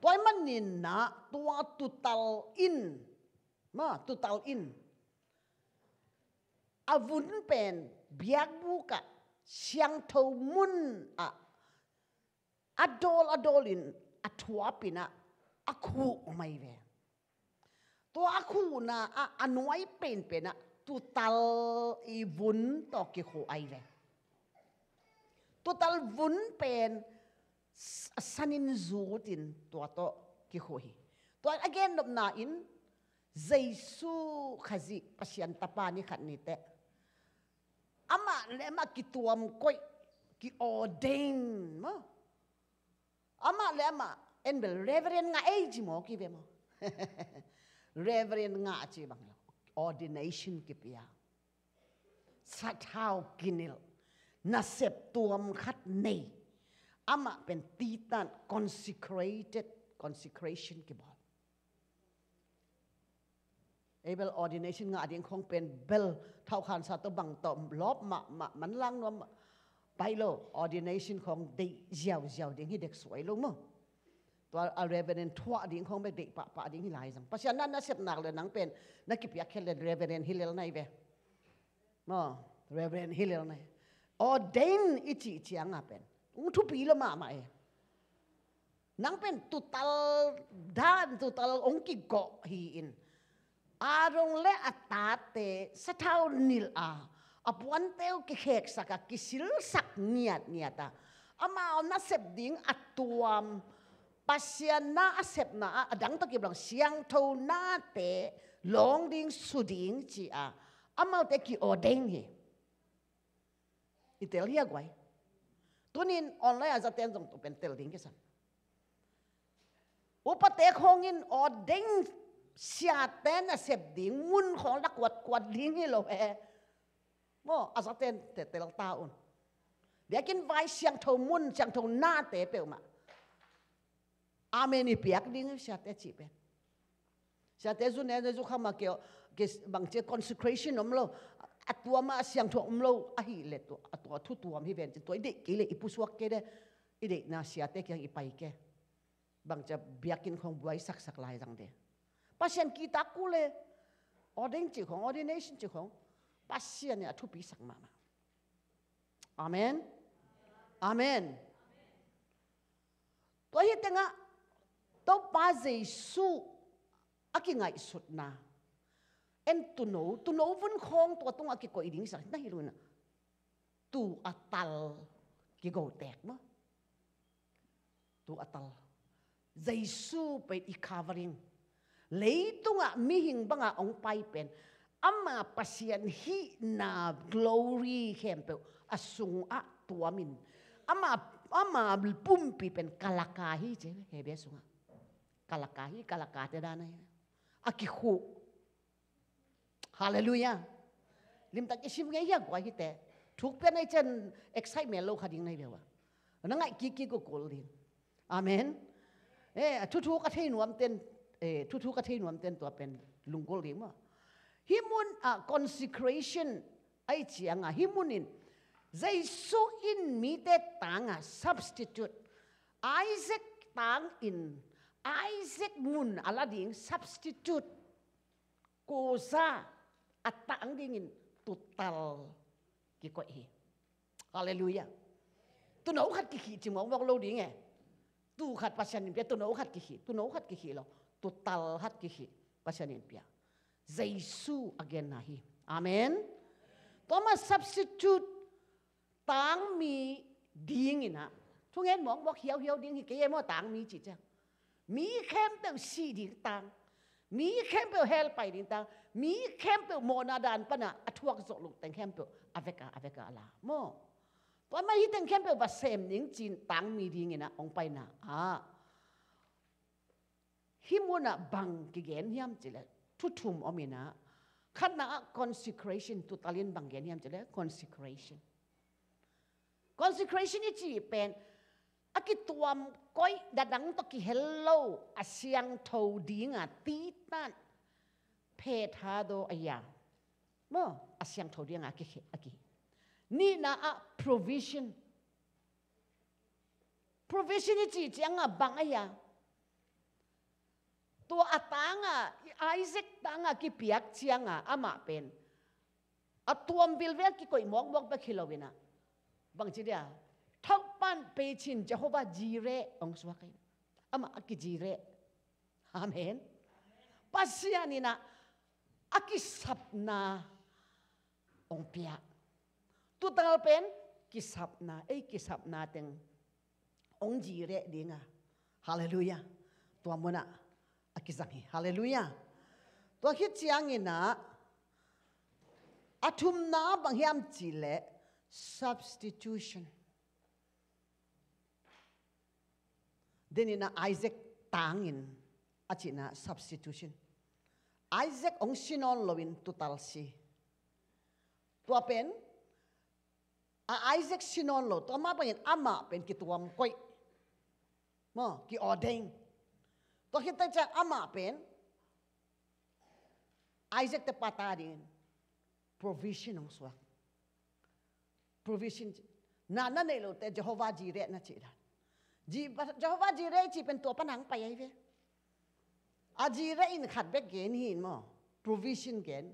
toy manin na to total in ma total in avun pen biak buka siang tho mun a adol adolin athuapina akhu mai ve to akhu na a anuai pen pena tu tal i vun to ki khu ai ve tu tal vun pen sanin zutin to to ki khu hi to again nop na in jaisu khazi pasian tapani khat ni te Ama lema ki tuam koi ki ordain mo. Ama lema en bel reverend nga age mo ki mo. reverend nga chi bang ordination ki pia. Ya. Sathau kinil nasep tuam khat nei. Ama pen titan consecrated consecration ki bo. เบลออดิเนชั่นงาดิ่งคงเป็นเบลเท่าขันสาตบังตอมลบมามามันลังนมไปโลออดิเนชั่นของเด็กเจียวเจียวดิ่งให้เด็กสวยลงมั้งตัวอาเรเวเนนทัวดิ่งคงไปเด็กปะปะดิ่งหลายสังเพราะฉะนั้นน่ะเสพหนักเลยนังเป็นนักกิบยาเคลเรเวเนนฮิลเลลในเบว่มอเรเวเนนฮิลเลลในออเดนอิจิจียงอาเป็นอุทุปีละมาไหมนังเป็นทุตัลด้านทุตัลองค์กิโกฮีอิน arong le atate setau nil a apuan teu ke hek saka kisil sak niat niata ama ona sep ding atuam pasian na asep na adang to kiblang siang to na te long ding suding ci a ama te ki odeng itel italia guai tunin online aja ten jong to tel ding kesan upa te odeng sia ten à, na sep ding mun khong la quật kwat ding hi lo he mo asa ten te te lak ta un bia kin vai siang tho mun siang tho na te pe ma amen i piak ding sia te chi pe sia te zu ne ne zu khama ke ke bang che consecration ông om lo atua à, ma siang à, tho om lo a hi le to atua thu tuam hi ven to đi kì le ipu suak kê de ide na sia te kyang i pai ke bang cha biakin không buai sak sak lai dang de pasien kita kule ordin chi khong ordination chi khong pasien ya thu pi sak ma ma amen amen to hi tenga to pa ze su akingai sut na en to no tu no vun khong to tung akiko iding sak na hi luna tu atal ki go tek ma tu atal jaisu pe i covering Leito nga mihing ba nga ang paipen, ama pasyan hi na glory hempel asunga tuamin. Ama ama pumpi pen kalakahi je hebe sunga. Kalakahi kalakate dana ya. Akihu. Haleluya. Lim tak isim ngai ya kwa hite. Tuk pen ai chen excitement lo khading nai bewa. Nangai kiki ko kolin. Amen. Eh, tutu ka thein wam ten ทุทุกะเทนวมเต็นตัวเป็นลุงกอลิมอ่ะฮิมุนอ่ะ ờ, à, consecration ไอเจียงอ่ะฮิมุนิน à Giêsu in mi te tang à substitute Isaac tang in Isaac mun ala à ding substitute cô sa at tang in total ki ko hi hallelujah tu nấu khát kỳ khí chỉ mong vong đi nghe tu khát passion in tu nấu khát kỳ tu nấu khát kỳ lo total Talhat ki hi pasianin pia jaisu again na amen toma substitute tang mi ding ina thung en mong bok hiao hiao ding hi ke mo tang mi chi cha mi khem pe si ding tang mi khem pe hel pai ding tang mi khem pe mo na dan pa na athuak zo luk tang khem pe aveka aveka ala mo toma hi tang khem pe ba sem ning chin tang mi ding ina ong pai na a ah. à. hi muna bang kigen hiam chile tutum omina khana consecration tu talin bang gen hiam chile consecration consecration i chi pen akituam koi dadang to ki hello asyang tho dinga ti tan phet ha do aya mo asyang tho dinga ki aki ni na a provision provision i chi changa bang aya tua atanga Isaac tanga ki piak cianga ama pen atuam bilvel ki koi mok mok bakhilawina bang jidia thokpan pechin jehova jire ong swakai ama aki jire amen pasianina aki sapna ong pia tu tangal pen ki sapna ei ki teng ong jire dinga haleluya tuamuna akisangi haleluya to chiang ina athum na bangyam chile substitution ina isaac tangin achina substitution isaac ong sinon lowin total si tua pen a isaac sinon lo to ma pen ama pen kituam koi mo ki odeng Tokita cha ama pen. Isaac te Provision ang swak. Provision. Na na ilo te Jehovah jire na chira. Jehovah jire chi pen to panang payai ve. Ajire in khatbek gen hin mo. Provision gen.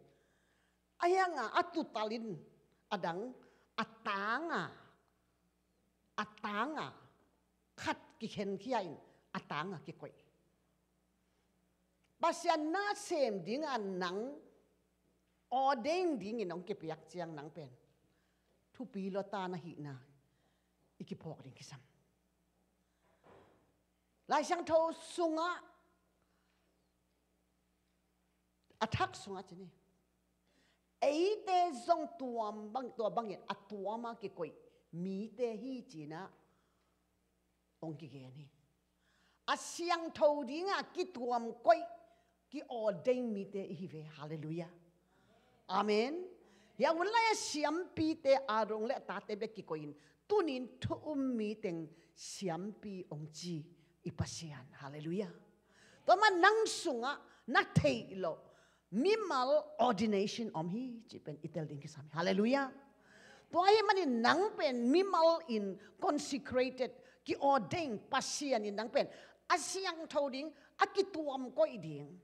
Ayanga atutalin adang atanga. Atanga. Khat ki hen kiyain. Atanga ki koi. pasian na sem ding an nang o ding ding in ong kipiak chiang nang pen thu pi lo ta na hi na ikipok ding kisam lai sang tho sunga athak sunga chini ei te zong tuam bang to bangin atuama ki koi mi te hi china ong ki ge ni asiang tho dinga ki tuam koi Ki ordain mi te hive. Haleluya. Amen. Ya ulaya siam pi te arong le ta te be ki koin. Tunin tu um mi teng siam pi ong ji ipasian. Haleluya. Toma nang sunga na thei lo. Mimal ordination om hi chipen itel ding kisami. Haleluya. Tuai mani nang pen mimal in consecrated ki ordain pasian in nang pen. Asiang thau akituam koi ding.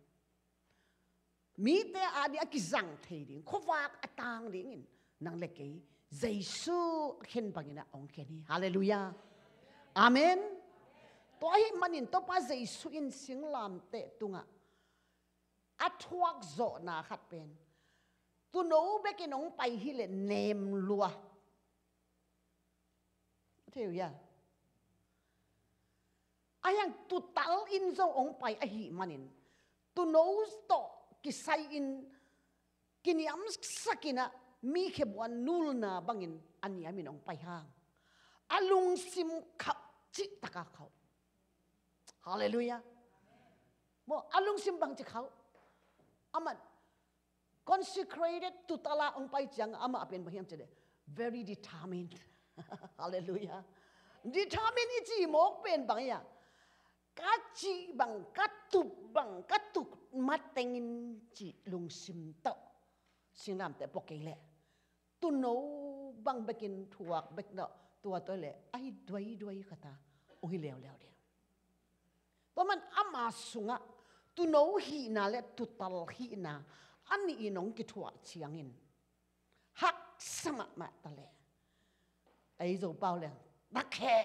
mi te a di a ki zang thei ding kho wak a tang ding in nang le ke jesu hen bangina ong ke ni hallelujah amen to hi manin to pa jesu in sing lam te tunga a thuak zo na khat pen tu no be ke nong pai hi le nem lua theo ya ayang tu tal in zo ong pai a hi manin tu nose to kisai in kini am sakina mi ke buan nul na bangin ani amin ong paihang alung sim khap chi taka kau haleluya mo alung sim bang chi khau consecrated to tala ong pai jang ama apen bahiam cede very determined haleluya determined ichi mok pen bang ya kaci bang katup bang ka mắt tên in chỉ lùng sim tậu xin làm tại bọc cái lệ tu nấu bằng bạch in thuộc bạch nợ tua tôi lệ ai đuôi đuôi khát ta ôi leo leo leo tôi mình âm à sunga tu nấu hi na lệ tu tal hi na anh in ông kia thuộc chiang in hắc sama mà ta lệ ấy rồi bao lệ đắc hệ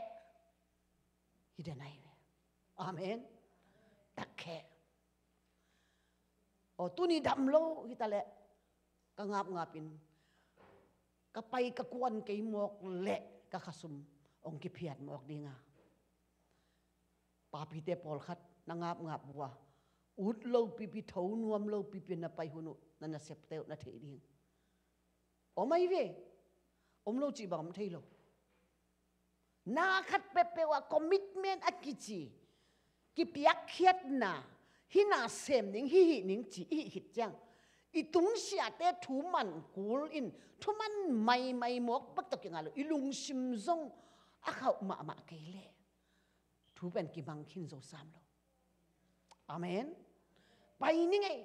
hi đến này amen đắc hệ โอ้ตัวนี้ดำโลฮิตาเละก็งับงบปินกบไปกบกวนกับมอกเละกบขสุมองค์เพียดมอกดีงาปาพีเตปอลคัดนางับงับบัวอุดโลปีปีเทานวมโลปีปีนับไปหุนุนันเสพเตลนาเทดิงโอไม่เวอมโลจีบอมเทโลนาคัดเปเปว่าคอมมิชเมนต์อักกิจีกิเยียกเขียดนา hi na xem ning hi hi ning chỉ hi hit chang i tung sia te thu man kul in thu man mai mai mok bắt to ki ngalo ilung sim zong a khau ma ma ke le thu ben ki bang khin zo sam lo amen pai ni ngai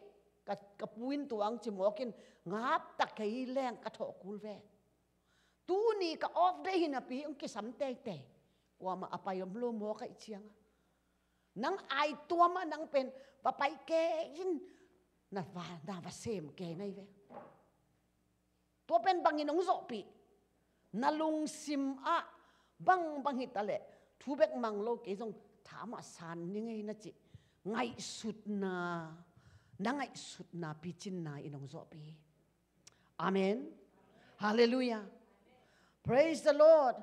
ka ka puin tuang chi in ngap ta ke leng ka tho kul ve tu ni ka off day hin a pi ong ki sam te te kwa ma apayom lo mo ka ichianga นังไอตัวมันนังเป็นปะไปแกยินนัดว่านาว่าเซมแกในเวตัวเป็นบางอย่างงจบปีนลุงซิมอะบังบังหิตะเลทูเบกมังโลกเกจงถามอาสานยังไงนะจิไงสุดนานังไงสุดนาปีจินนาอินงจบปีอาเมนฮาเลลูยา praise the lord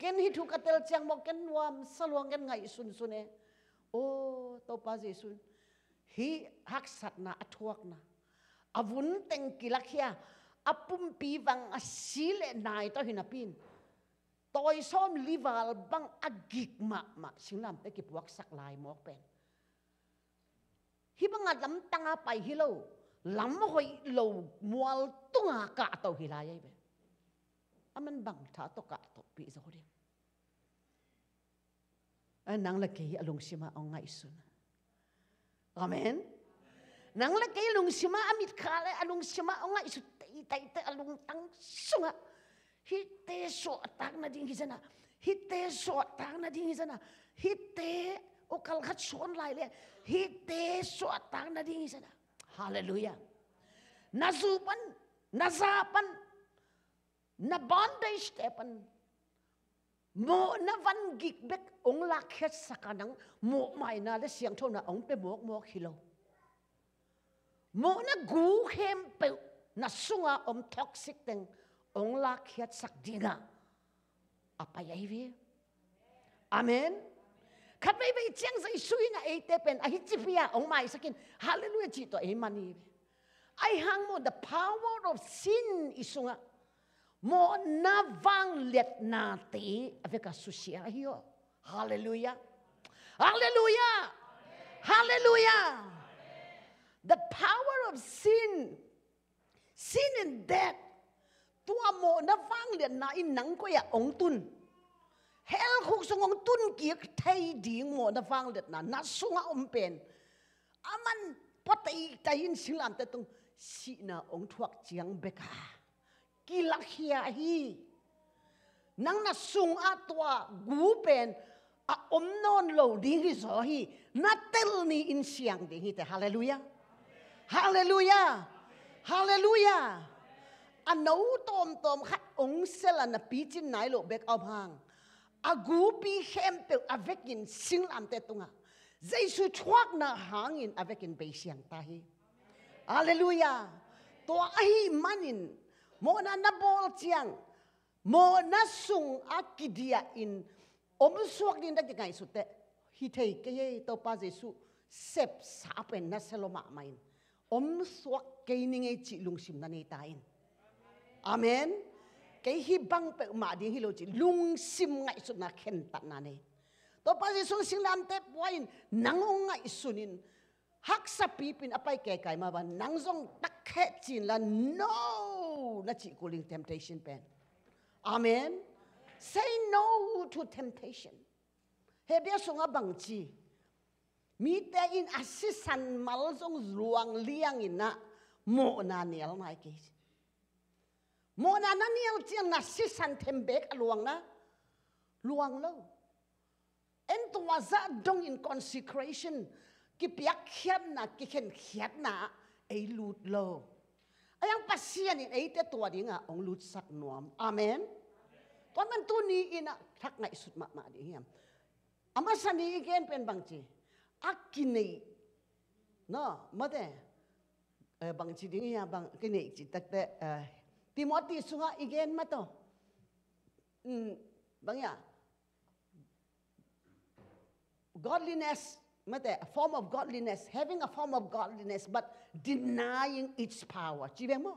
ken hi thu katel chang mo ken wam salwang ken ngai sun sune ô tô pa gì hi hắc sat na athuak na avun teng kilakhia apum pi wang asile nai to hina pin toy som lival bang agik ma ma singlam te ki puak sak lai mok pen hi bang lam tanga pai hi lo lam hoi lo mual tunga ka to hi lai be aman bang tha to ka to pi zo ri nang laki along sima ang nga isun. Amen? Nang laki along sima amit kale along sima ang nga isun. Itay te along tang sunga. Hite so atang na ding hisana. Hite so atang na ding hisana. Hite o kalkat son lai le. Hite so atang na ding hisana. Hallelujah. Nazupan, nazapan, na bondage stepan, mo na van gik bek ong la khet sakanang mo mai na le siang thona ong pe mok mok hilo mo na gu hem pe na sunga om toxic teng ong la khet sak dinga apa yai vi amen khat mai bai chang sai sui na e te pen a hi chi pia ong mai sakin hallelujah chi to e mani ai hang mo the power of sin isunga mo na vang liet na te aveka susia hiyo hallelujah hallelujah hallelujah the power of sin sin and death tua mo na vang liet na in nang ko ya dạ ong tun hel khuk sung ong tun kiek thai ding mo na vang liet na na sunga om pen aman potai tayin silam te tung si na ong thuak chiang beka kilak hiya hi nang na sung atwa gu pen a om non lo ding hi zo hi na tel ni in siang ding hi te hallelujah hallelujah hallelujah a no tom tom khat ong sel na pi chin nai lo bek op hang a gu pi hem pe a vek in sing lam te tunga jaisu thuak na hang in a vek in be siang ta hi hallelujah to a hi manin mo na na bol chiang mo na sung a akidia in om suak din da ngai su te hi thei ke ye to pa jesu sep sa pen na seloma main om suak ke ni ngai chi lung sim na nei ta in amen cái hi bang pe ma di hi lo chi lung sim ngai su na khen ta na ne. to pa jesu sing lan te poin nangong ngai sunin hắc sa bí pin apai kẻ cái mà và nắng rong tắc hết chín là no nó chỉ cố linh temptation pen amen say no to temptation he bia sunga bang chi mi te in asisan mal zong luang liang in na mo na niel mai ke mo na na niel chiang na sisan tembek luang na luang lo en tuwa za dong in consecration ki piak na ki khen khiak na ei lut lo ayang pasian in ei te tua dinga ong lut sak nuam amen tuan man tu ni ina thak na isut ma ma di hiam ama ni igen pen bang chi nei no mate bang chi ding ya bang kini chi tak te timoti sunga igen ma to bang ya godliness mate a form of godliness having a form of godliness but denying its power chi ve mo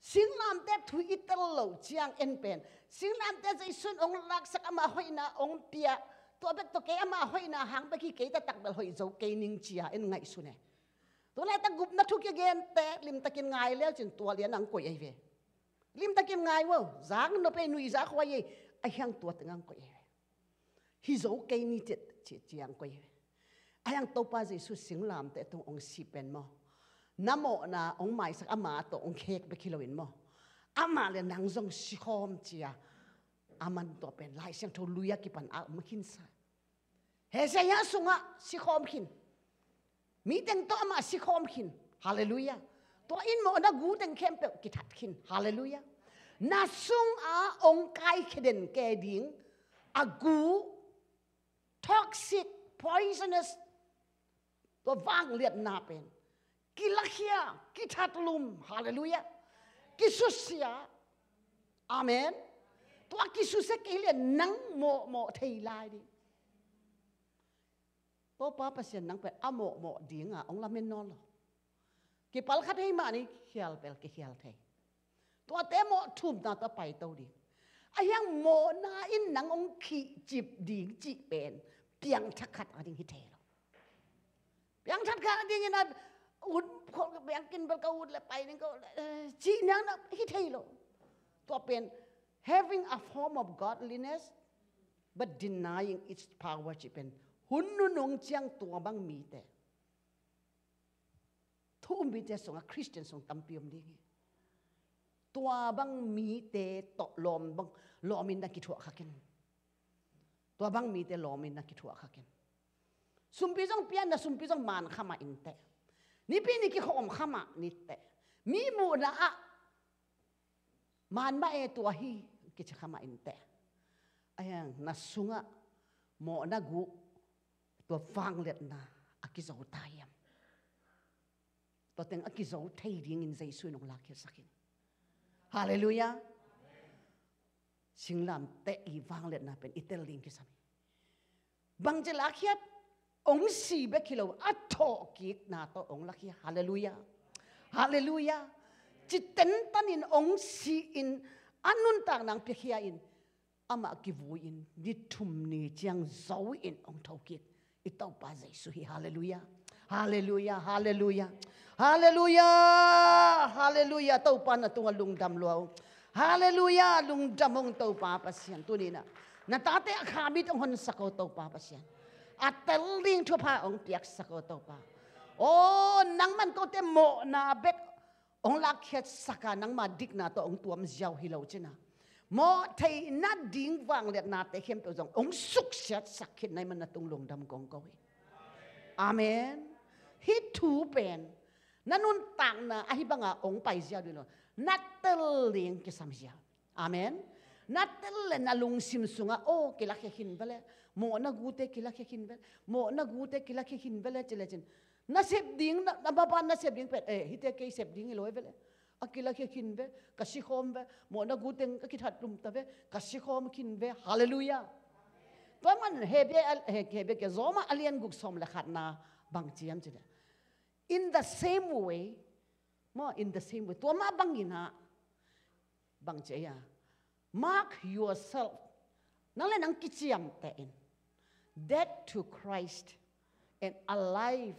sin lam te thu i tel lo chiang en pen sin lam te zai sun ong lak sak ama hoina ong pia to bet to mà ama hoina hang ba khi ke ta tak bel hoi zo ke ning chia en ngai su nè. to lại ta gup na thu ke gen te lim takin ngai le chin to lian ang koi ai ve lim takin ngai wo zang no pe nui za khwa ye a hang to tangang koi hi zo ke ni tet จจียงกุยไอ้ยังตัวป้าจีสุสิงลามเต่ตรงองศิเป็นมั้นโมนาองไม้สักอามาตัองเค้กไปคิโลินมัอามาเลยนางจงสิคอมจียอามันตัวเป็นไรเสียงทูลุยกิปันอาเมืินซะเฮเซียสุงะสิคอมคิน มีแต่งตัวมาสิคอมคินฮาเลลูยาตัวอินโมนากูแต่งเข้มเปกิทัดคินฮาเลลูยานาสุงอาองไกเคเดนเกดิงอากู toxic poisonous to wang liet na pen ki lakhia ki thatlum hallelujah ki susia amen to ki susia ki le nang mo mo thei lai đi po pa pa sian nang pe amo mo dinga ong à, la men no lo ki pal khat hei ma ni khial pel ki khial thei to te mo thum na ta pai to đi ayang mo na in nang ong khi chip ding chi pen เปียงชักขัดอดิงฮิเทลเปียงชักขัดอดิงยินาอุดคนเปียงกินเบลกูดแล้วไปนี่ก็จีนยังนับฮิตเทลตัวเป็น having a form of godliness but denying its power ชิเป็นหุ่นนุ่งจียงตัวบางมีแต่ทุ่มมีแต่ส่งคริสเตียนส่งตำเปียมดีตัวบางมีแต่ตกลมบางลมินดังกิจวัตรขึ้งตัวบังมีแต่ลมินนักทัวขักินสุมปีจงเปียนนะสุมปีจงมานข้ามาอินเตะนี่ปีนี่กิขอมข้ามานิเตะมีมูละมานมาเอตัวฮีกิจะข้ามาอินเตะไอ้ยังนัสุงะหมอนักุตัวฟังเล็ดนะอากิจะอุตายมตัวเต็งอากิจะอุทัยดิ่งอินใจสุยนงลักเฮสักินฮาเลลูยา singlam te i wanglet na pen itel ling ki sami bang je lakhiat ong si be kilo atho ki na to ong lakhi hallelujah hallelujah chiten tanin ong si in anun tak nang pe khia in ama ki vu in ni thum ni chang zau in ong thau ki i tau pa zai su hi hallelujah hallelujah hallelujah hallelujah hallelujah tau pa na tunga lungdam luau Hallelujah! Lung damong tau papasyan. Tunina. Natate akabit ang hon sa ko tau papasyan. At taling tupa ang tiyak sa ko tau pa. Oh, nang man ko te mo na bek ang lakhet saka nang madik na to ang tuwam siyaw hilaw china. Mo tay na ding wang let na te kem to zong. Ang suksat sakit na man natung lung dam kong kowe. Amen. He tu pen. Nanun tang na ahibanga ong paisya dilo. natel ding kisam Amen. Natel na lungsim sunga o kila kekin bale mo na gute kila kekin bale mo na gute kila kekin bale chilechin. Nasib ding na baba nasib ding pet eh hite ke sib ding loy bale. Akila be kasikhom be mo na gute tabe be hallelujah. Tuan hebe hebe ke zoma alien na bang chile. In the same way, Mo, in the same way, tuwa mabangina, bang jaya, mark yourself, nalan ang kitsiyam tain, dead to Christ and alive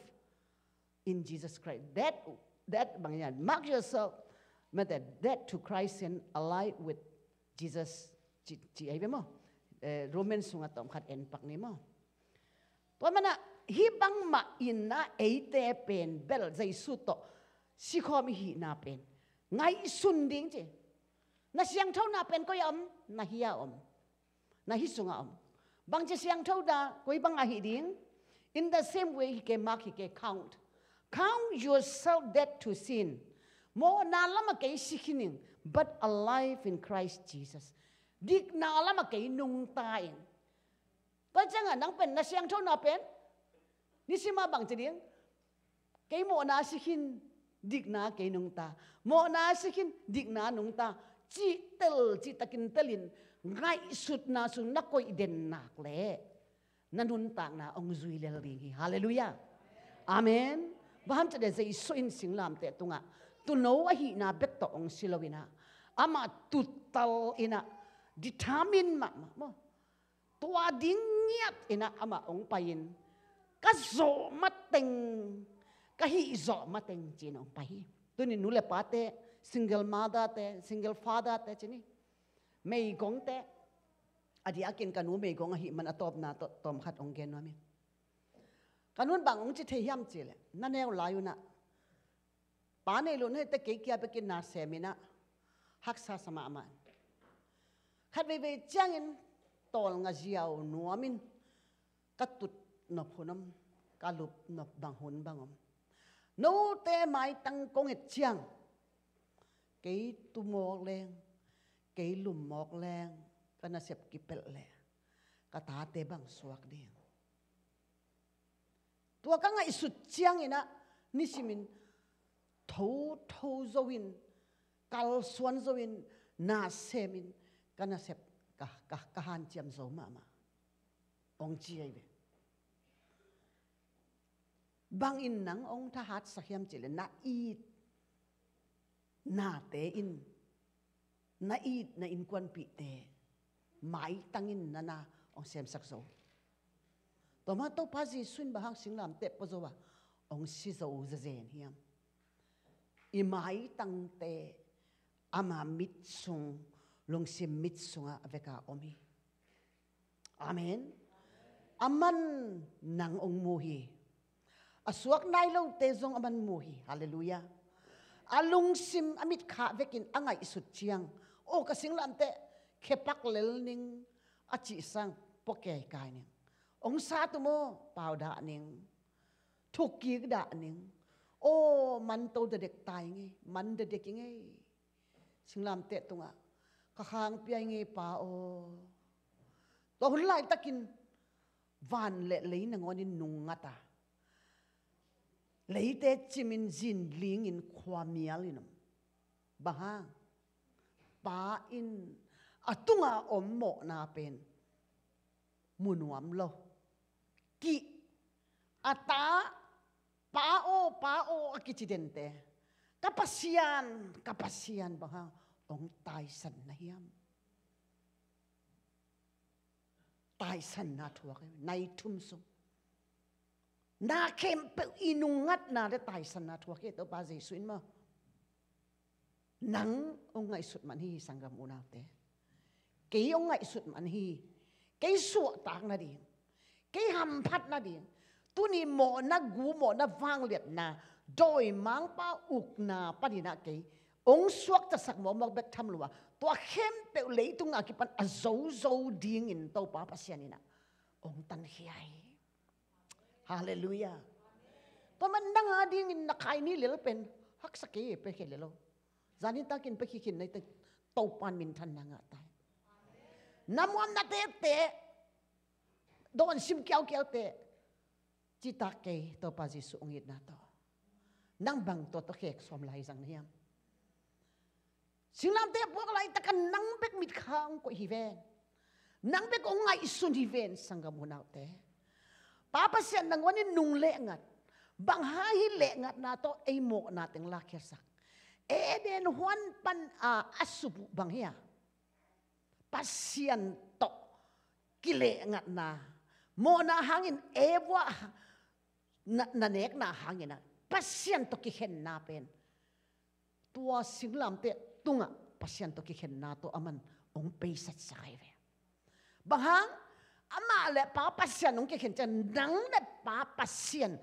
in Jesus Christ. That, that bang yan, mark yourself, method, dead to Christ and alive with Jesus. Ci mo, eh, Romans sungat om kat enpak ni mo. Tuwa mana, hibang ma ina eite pen bel zay suto, si pen pen ko yam om, om, bang da สิขอมีหีนาเป็นไงสุนดิ้งจีนาเสียงเท่านาเป็นก็ยอมนาเฮียอมนาฮิสุงอมบางจะเสียงเท่าดาก็ยบังอาหิดิ้ง in the same way he can mark he can count count yourself dead to sin mo na lama kay sikining but alive in Christ Jesus dik na lama kay nung tayin ko chẳng hạn nang pen na siang thâu na pen ni si ma bang chỉ điên cái mô na si dik na kay nung ta. Mo na sikin, dik na nung ta. Chi tel, chi takin telin, ngay sut na su na ko iden nakle. Nanunta na ang zuilel ringi. Hallelujah. Amen. Baham tada sa isuin sing lam te tunga. Tunaw ahi na bekto ang silawina. Ama tutal ina. Determine ma. ma. Tuwa dingyat ina ama ong payin. Kazo mateng. ka hi zo ma teng chin ong pa tu ni nu le pa single mother te single father te chini mei gong te adi akin kanu mei gong hi man atop na to tom khat ong gen no mi kanun bang ong chi the yam chi na ne la yu na pa ne lu ne te ke kya pe kin na se mi na hak sa sama ama khat ve ve chang in tol nga jiao nuamin katut nop hunam kalup nop bang hun bangom nấu tê mai tăng công nghệ chiang cái tu mọc len cái lùm mọc len, cái nó xếp kịp lẹ cái tá tê bằng suak đi tua cái ngày sụt chiang ina ni thô thô thấu in, cal suan zoin na semin cái nó xếp cả cả cả han chiam zoma mà ông chi ấy bang in nang ong tha hat sahiam chile na i na te in na i na in kwan pi te mai tangin na na ong sem sak zo toma to pa ji sun ba hang sing lam te po zo ba ong si zo za zen hiam i mai tang te ama mit sung long si mit sung a ve veka omi amen aman nang ong mu hi asuak nai lo te zong aman mu hi hallelujah alung sim amit kha vekin angai isut chiang o ka sing lam te khepak lel ning achi sang poke kai ning ong sa tu mo pau da ning thuk ki da ning o man to de dek tai nge man de dek nge sing lam te tunga ka khang pi nge pa o to hun lai takin van le le na ngonin nungata ta lấy thế chim in zin ling in khwamial inam ha, pa in à à atunga ommo na pen munuam lo ki ata pa o pa o akichidente kapasian kapasian ha, ong tai san na hiam tai san na thuak nai thum sung na kem pe inungat na de tai san na thua ke to pa je suin ma nang ông ngai sut man hi sangam unaw te ke ông ngai sut man hi ke su tak na ding ke ham phat na ding tu ni mo na gu mo na vang liet na doi mang pa uk na pa ni na ke ông suak ta sak mo mok bek tham luwa to kem pe leitung a ki pan a zo zo ding in to pa pa sian ina ông tan hi ai Hallelujah. Pamandang nga ding nakaini lil pen hak saki pe kelelo. Zanin takin pe kikin na itag taupan mintan na nga tayo. Namuam na tete, doon sim kiaw kiaw te, cita ke to pa si suungit na to. Nang bang to to kek som lai sang niyam. Sinam te po kalay takan nang bek mit kaang ko hiven. Nang bek o nga isun hiven sang gamunaw te. Te. Papasyan nang wanin nung lengat. Banghahi lengat na to, ay mo nating lakyasak. E, e den huan pan uh, asubu banghiya. Pasyan to, kilengat na. Mo na hangin, ewa na, nanek na hangin na. Pasyan to kihen napin. Tua singlam te, tunga, pasyan to kihen na to aman, ong pesat sa kaya. Bahang, ama le pa pasien nong ke khen chen nang le pa pasien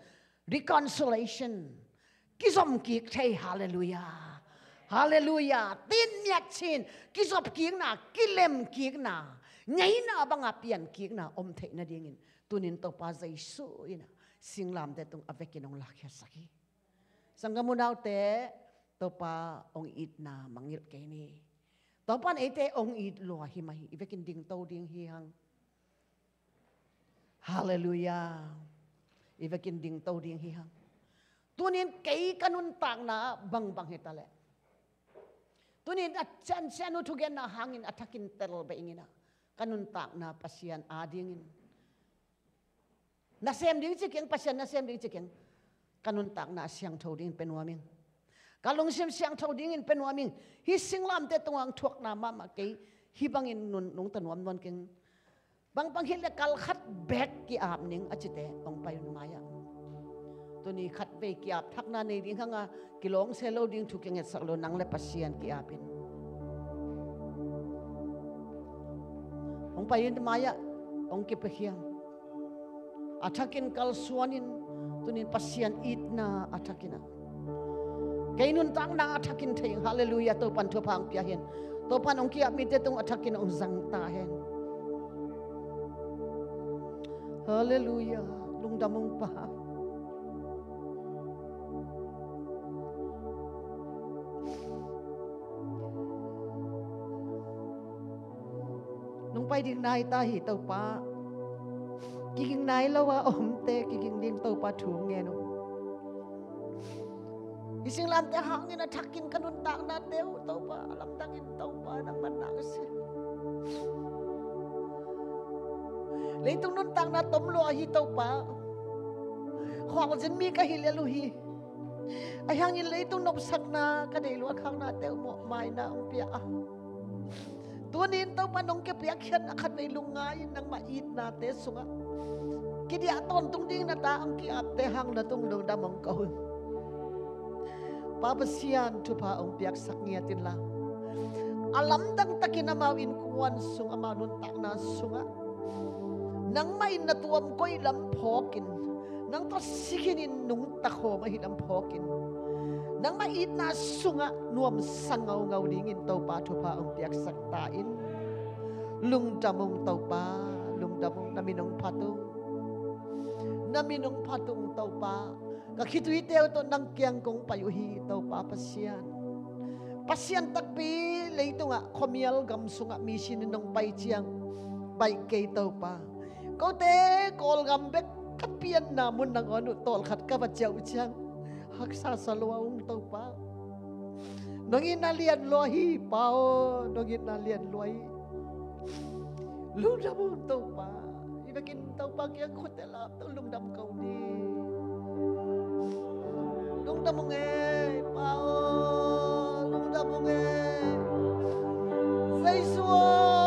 reconciliation kizom ki thei hallelujah hallelujah tin nya chin kizop ki na lem ki na nyai na banga pian ki na om thei na ding in tunin to pa zai su ina sing lam de tung avekin ong lakha saki sangamunaw te topa ong it na mangil ke ni topan ite ong it lo hi mai ivekin ding to ding hi hang Haleluya. Iba kinding ding tau ding hihang. Tunin kanun kanuntang na bang bang hitale. Tunin at chan chan utugen na hangin atakin terol ba ingina. takna na pasian adingin. Nasem ding cikeng pasian nasem ding cikeng. Kanuntang na siang tau ding penwaming. Kalung sim siang tau dingin penwaming. Hising lam te tungang tuak na mama kei. hibangin nun nung tanuam nun keng บางบางเทีเรากลคัดแบกกี่อาบนึ่งอาจจะแต่ต้องไปนุ่มไม้ตัวนี้คัดไปกี่อาบทักนานในดิ้งข้างกิโลงเซลล์ดิ้งถูกเงียสักลนังและปัสเซียนกี่อาบินต้องไปนุ่มไม้องค์เก็บเฮียงอาทักินกัลสวนินตัวนี้ปัสเซียนอิดนาอาทักินะแกนุ่นตั้งนาอาทักินเทียงฮาเลลูยาตัวปันทัวพังพิยเห็นตัวปันองค์กี่อาบมีเตตุงอาทักินองคจังตาเห็น Haleluya. Lung pa. Nung pa ding nai ta hi tau pa. Kiging nai lawa om te kiging ding tau pa thum nge no. Ising lam te hang na thakin kanun tak na teu tau pa tangin tau pa nang man lấy tung nôn tăng na tóm lo hi tàu pa hoàng dân mi ka hi le lu hi ai hang in lấy tung nộp sắc na ka để lo khang na teo mọ mai na ông pia tu nin tàu pa nong ke pia khian na khat vei ngai nang ma it na te sunga ki dia ton tung ding na ta ang ki te hang na tung dong da kau Pabesian sian tu pa ông pia sak ngiatin lah alam dang takin amawin kuan sung ama nun tak na sunga nang may natuwam ko'y lampokin, nang trasiginin nung tako mahilampokin, nang mait na sunga nuam sangaw ngaw dingin tau pa tu pa ang piyak saktain, lungdamong tau pa, lung lungdamong naminong patong, naminong patong tau pa, kakituhi teo to nang kiyang kong payuhi tau pa pasyan. Pasyan takpi, leito nga, komiyal gamso nga misin nung pay tiyang, kay tau pa. có thể col gam bek khát pian na mun na ngon tol khát ka ba cheu hắc xa xa salwa ung tau pa nongin na lian lo hi pao nongin na lian lo hi lung dam ung tau pa ibakin tau pa kyang khotela tau lung dam kau ni lung dam ung e pao lung dam ung e sai suo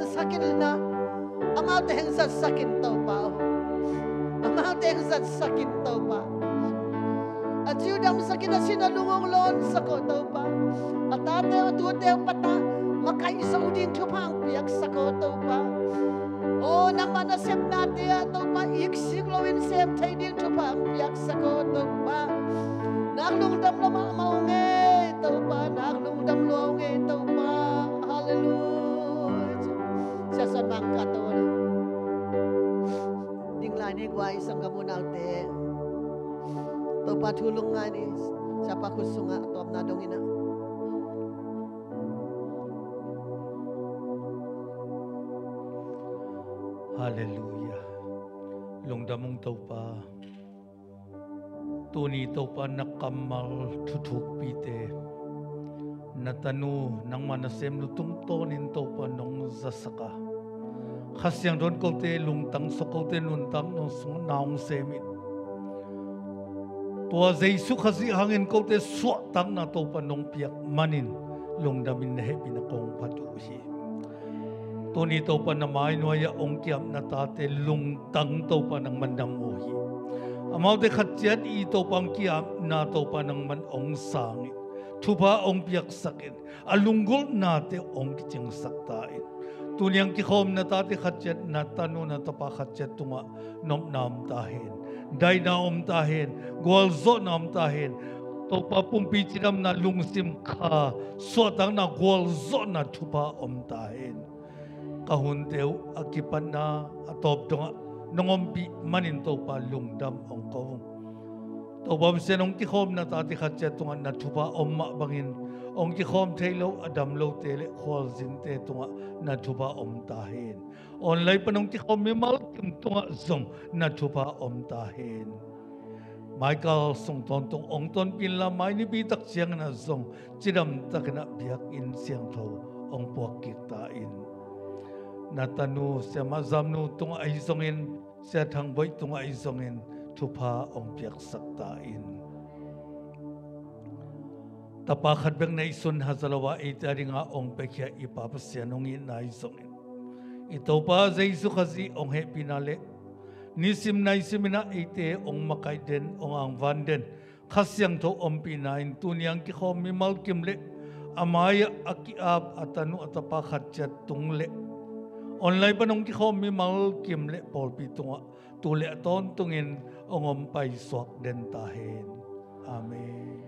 am sakil na ama teng zat sakin to pa ama teng zat sakin to pa atiu dam sakin na sinalungong lon sako to pa atate tu te pata makai saudin tu pang piak sako to pa o nama na sep na te to pa ik siglowin sep thai din tu pang piak sako to pa nak lung dam lama mau nge to pa nak lung dam lo nge to pa bang pangkatol. Dinglani guay sa kamunalte. To patulong nga ni sa pakusunga to na ina. Hallelujah. Lungdamong tau pa. Tuni tau pa nakamal tutuk pite. natanu ng manasem lutungtonin to pa nung zasaka. khá siang đón câu tê lùng tăng số câu tê lùng tăng nó xuống nào xe mịn tua dây su khá dị hàng in câu tê suạ tăng na tàu pa nông piak manin lùng đam in hệ bình công phát tụ hi tôi ni tàu pa nam mai nua ya ông kiam na ta tê lùng tăng tàu pa nang man đam mô hi amau à tê khát chết y tàu pang kiam na tàu pa nang man ông sang thu ba ông piak sakin alungol à na tê ông kiching sakta in तुलियं की na न ताते खच्चत न तनु न तपा खच्चत तुमा नोम tahin. ताहेन दाई ना ओम ताहेन गोलजो नाम ताहेन तो पापुम na lungsim लुंगसिम खा na ना गोलजो ना थुपा ओम ताहेन kahunte akipan na atop tunga nongompi manin to pa lungdam ang kawong. Tobam senong tikom na tati katsa tunga na tupa omma bangin องค์ที่อมเทโลอดัมโลเตเลควอลซินเตตัวนาทุบาอมตาเฮนออนไลน์ปนองที่อมมีมาลกิมตัวะซงนาทุบาอมตาเฮนไมเคิลส่งตอนตรงองตอนปินละไม้นี่ปีตักเสียงนะซ่งจิดำตะกนบเบียกอินเสียงเท่าองปวกกิตาอินนาตานูเสมาจามนูตรงไอซงอินเสียทางไว้ตรงไอซงอินทุพาองเบียกสักตาอิน tapakat bang na isun hazalawa itari nga ong pekya ipapasya nungi na isongin. Ito pa sa isu kasi ong he pinale. Nisim na isimina ite ong makaiden ong ang vanden. Kasyang to ong pinain tuniyang kikaw mimal kimle. Amaya akiab atanu atapakat chat tungle. Online pa nung kikaw mimal kimle pol pitunga. Tule aton tungin ong ompay swak den tahin. Amen.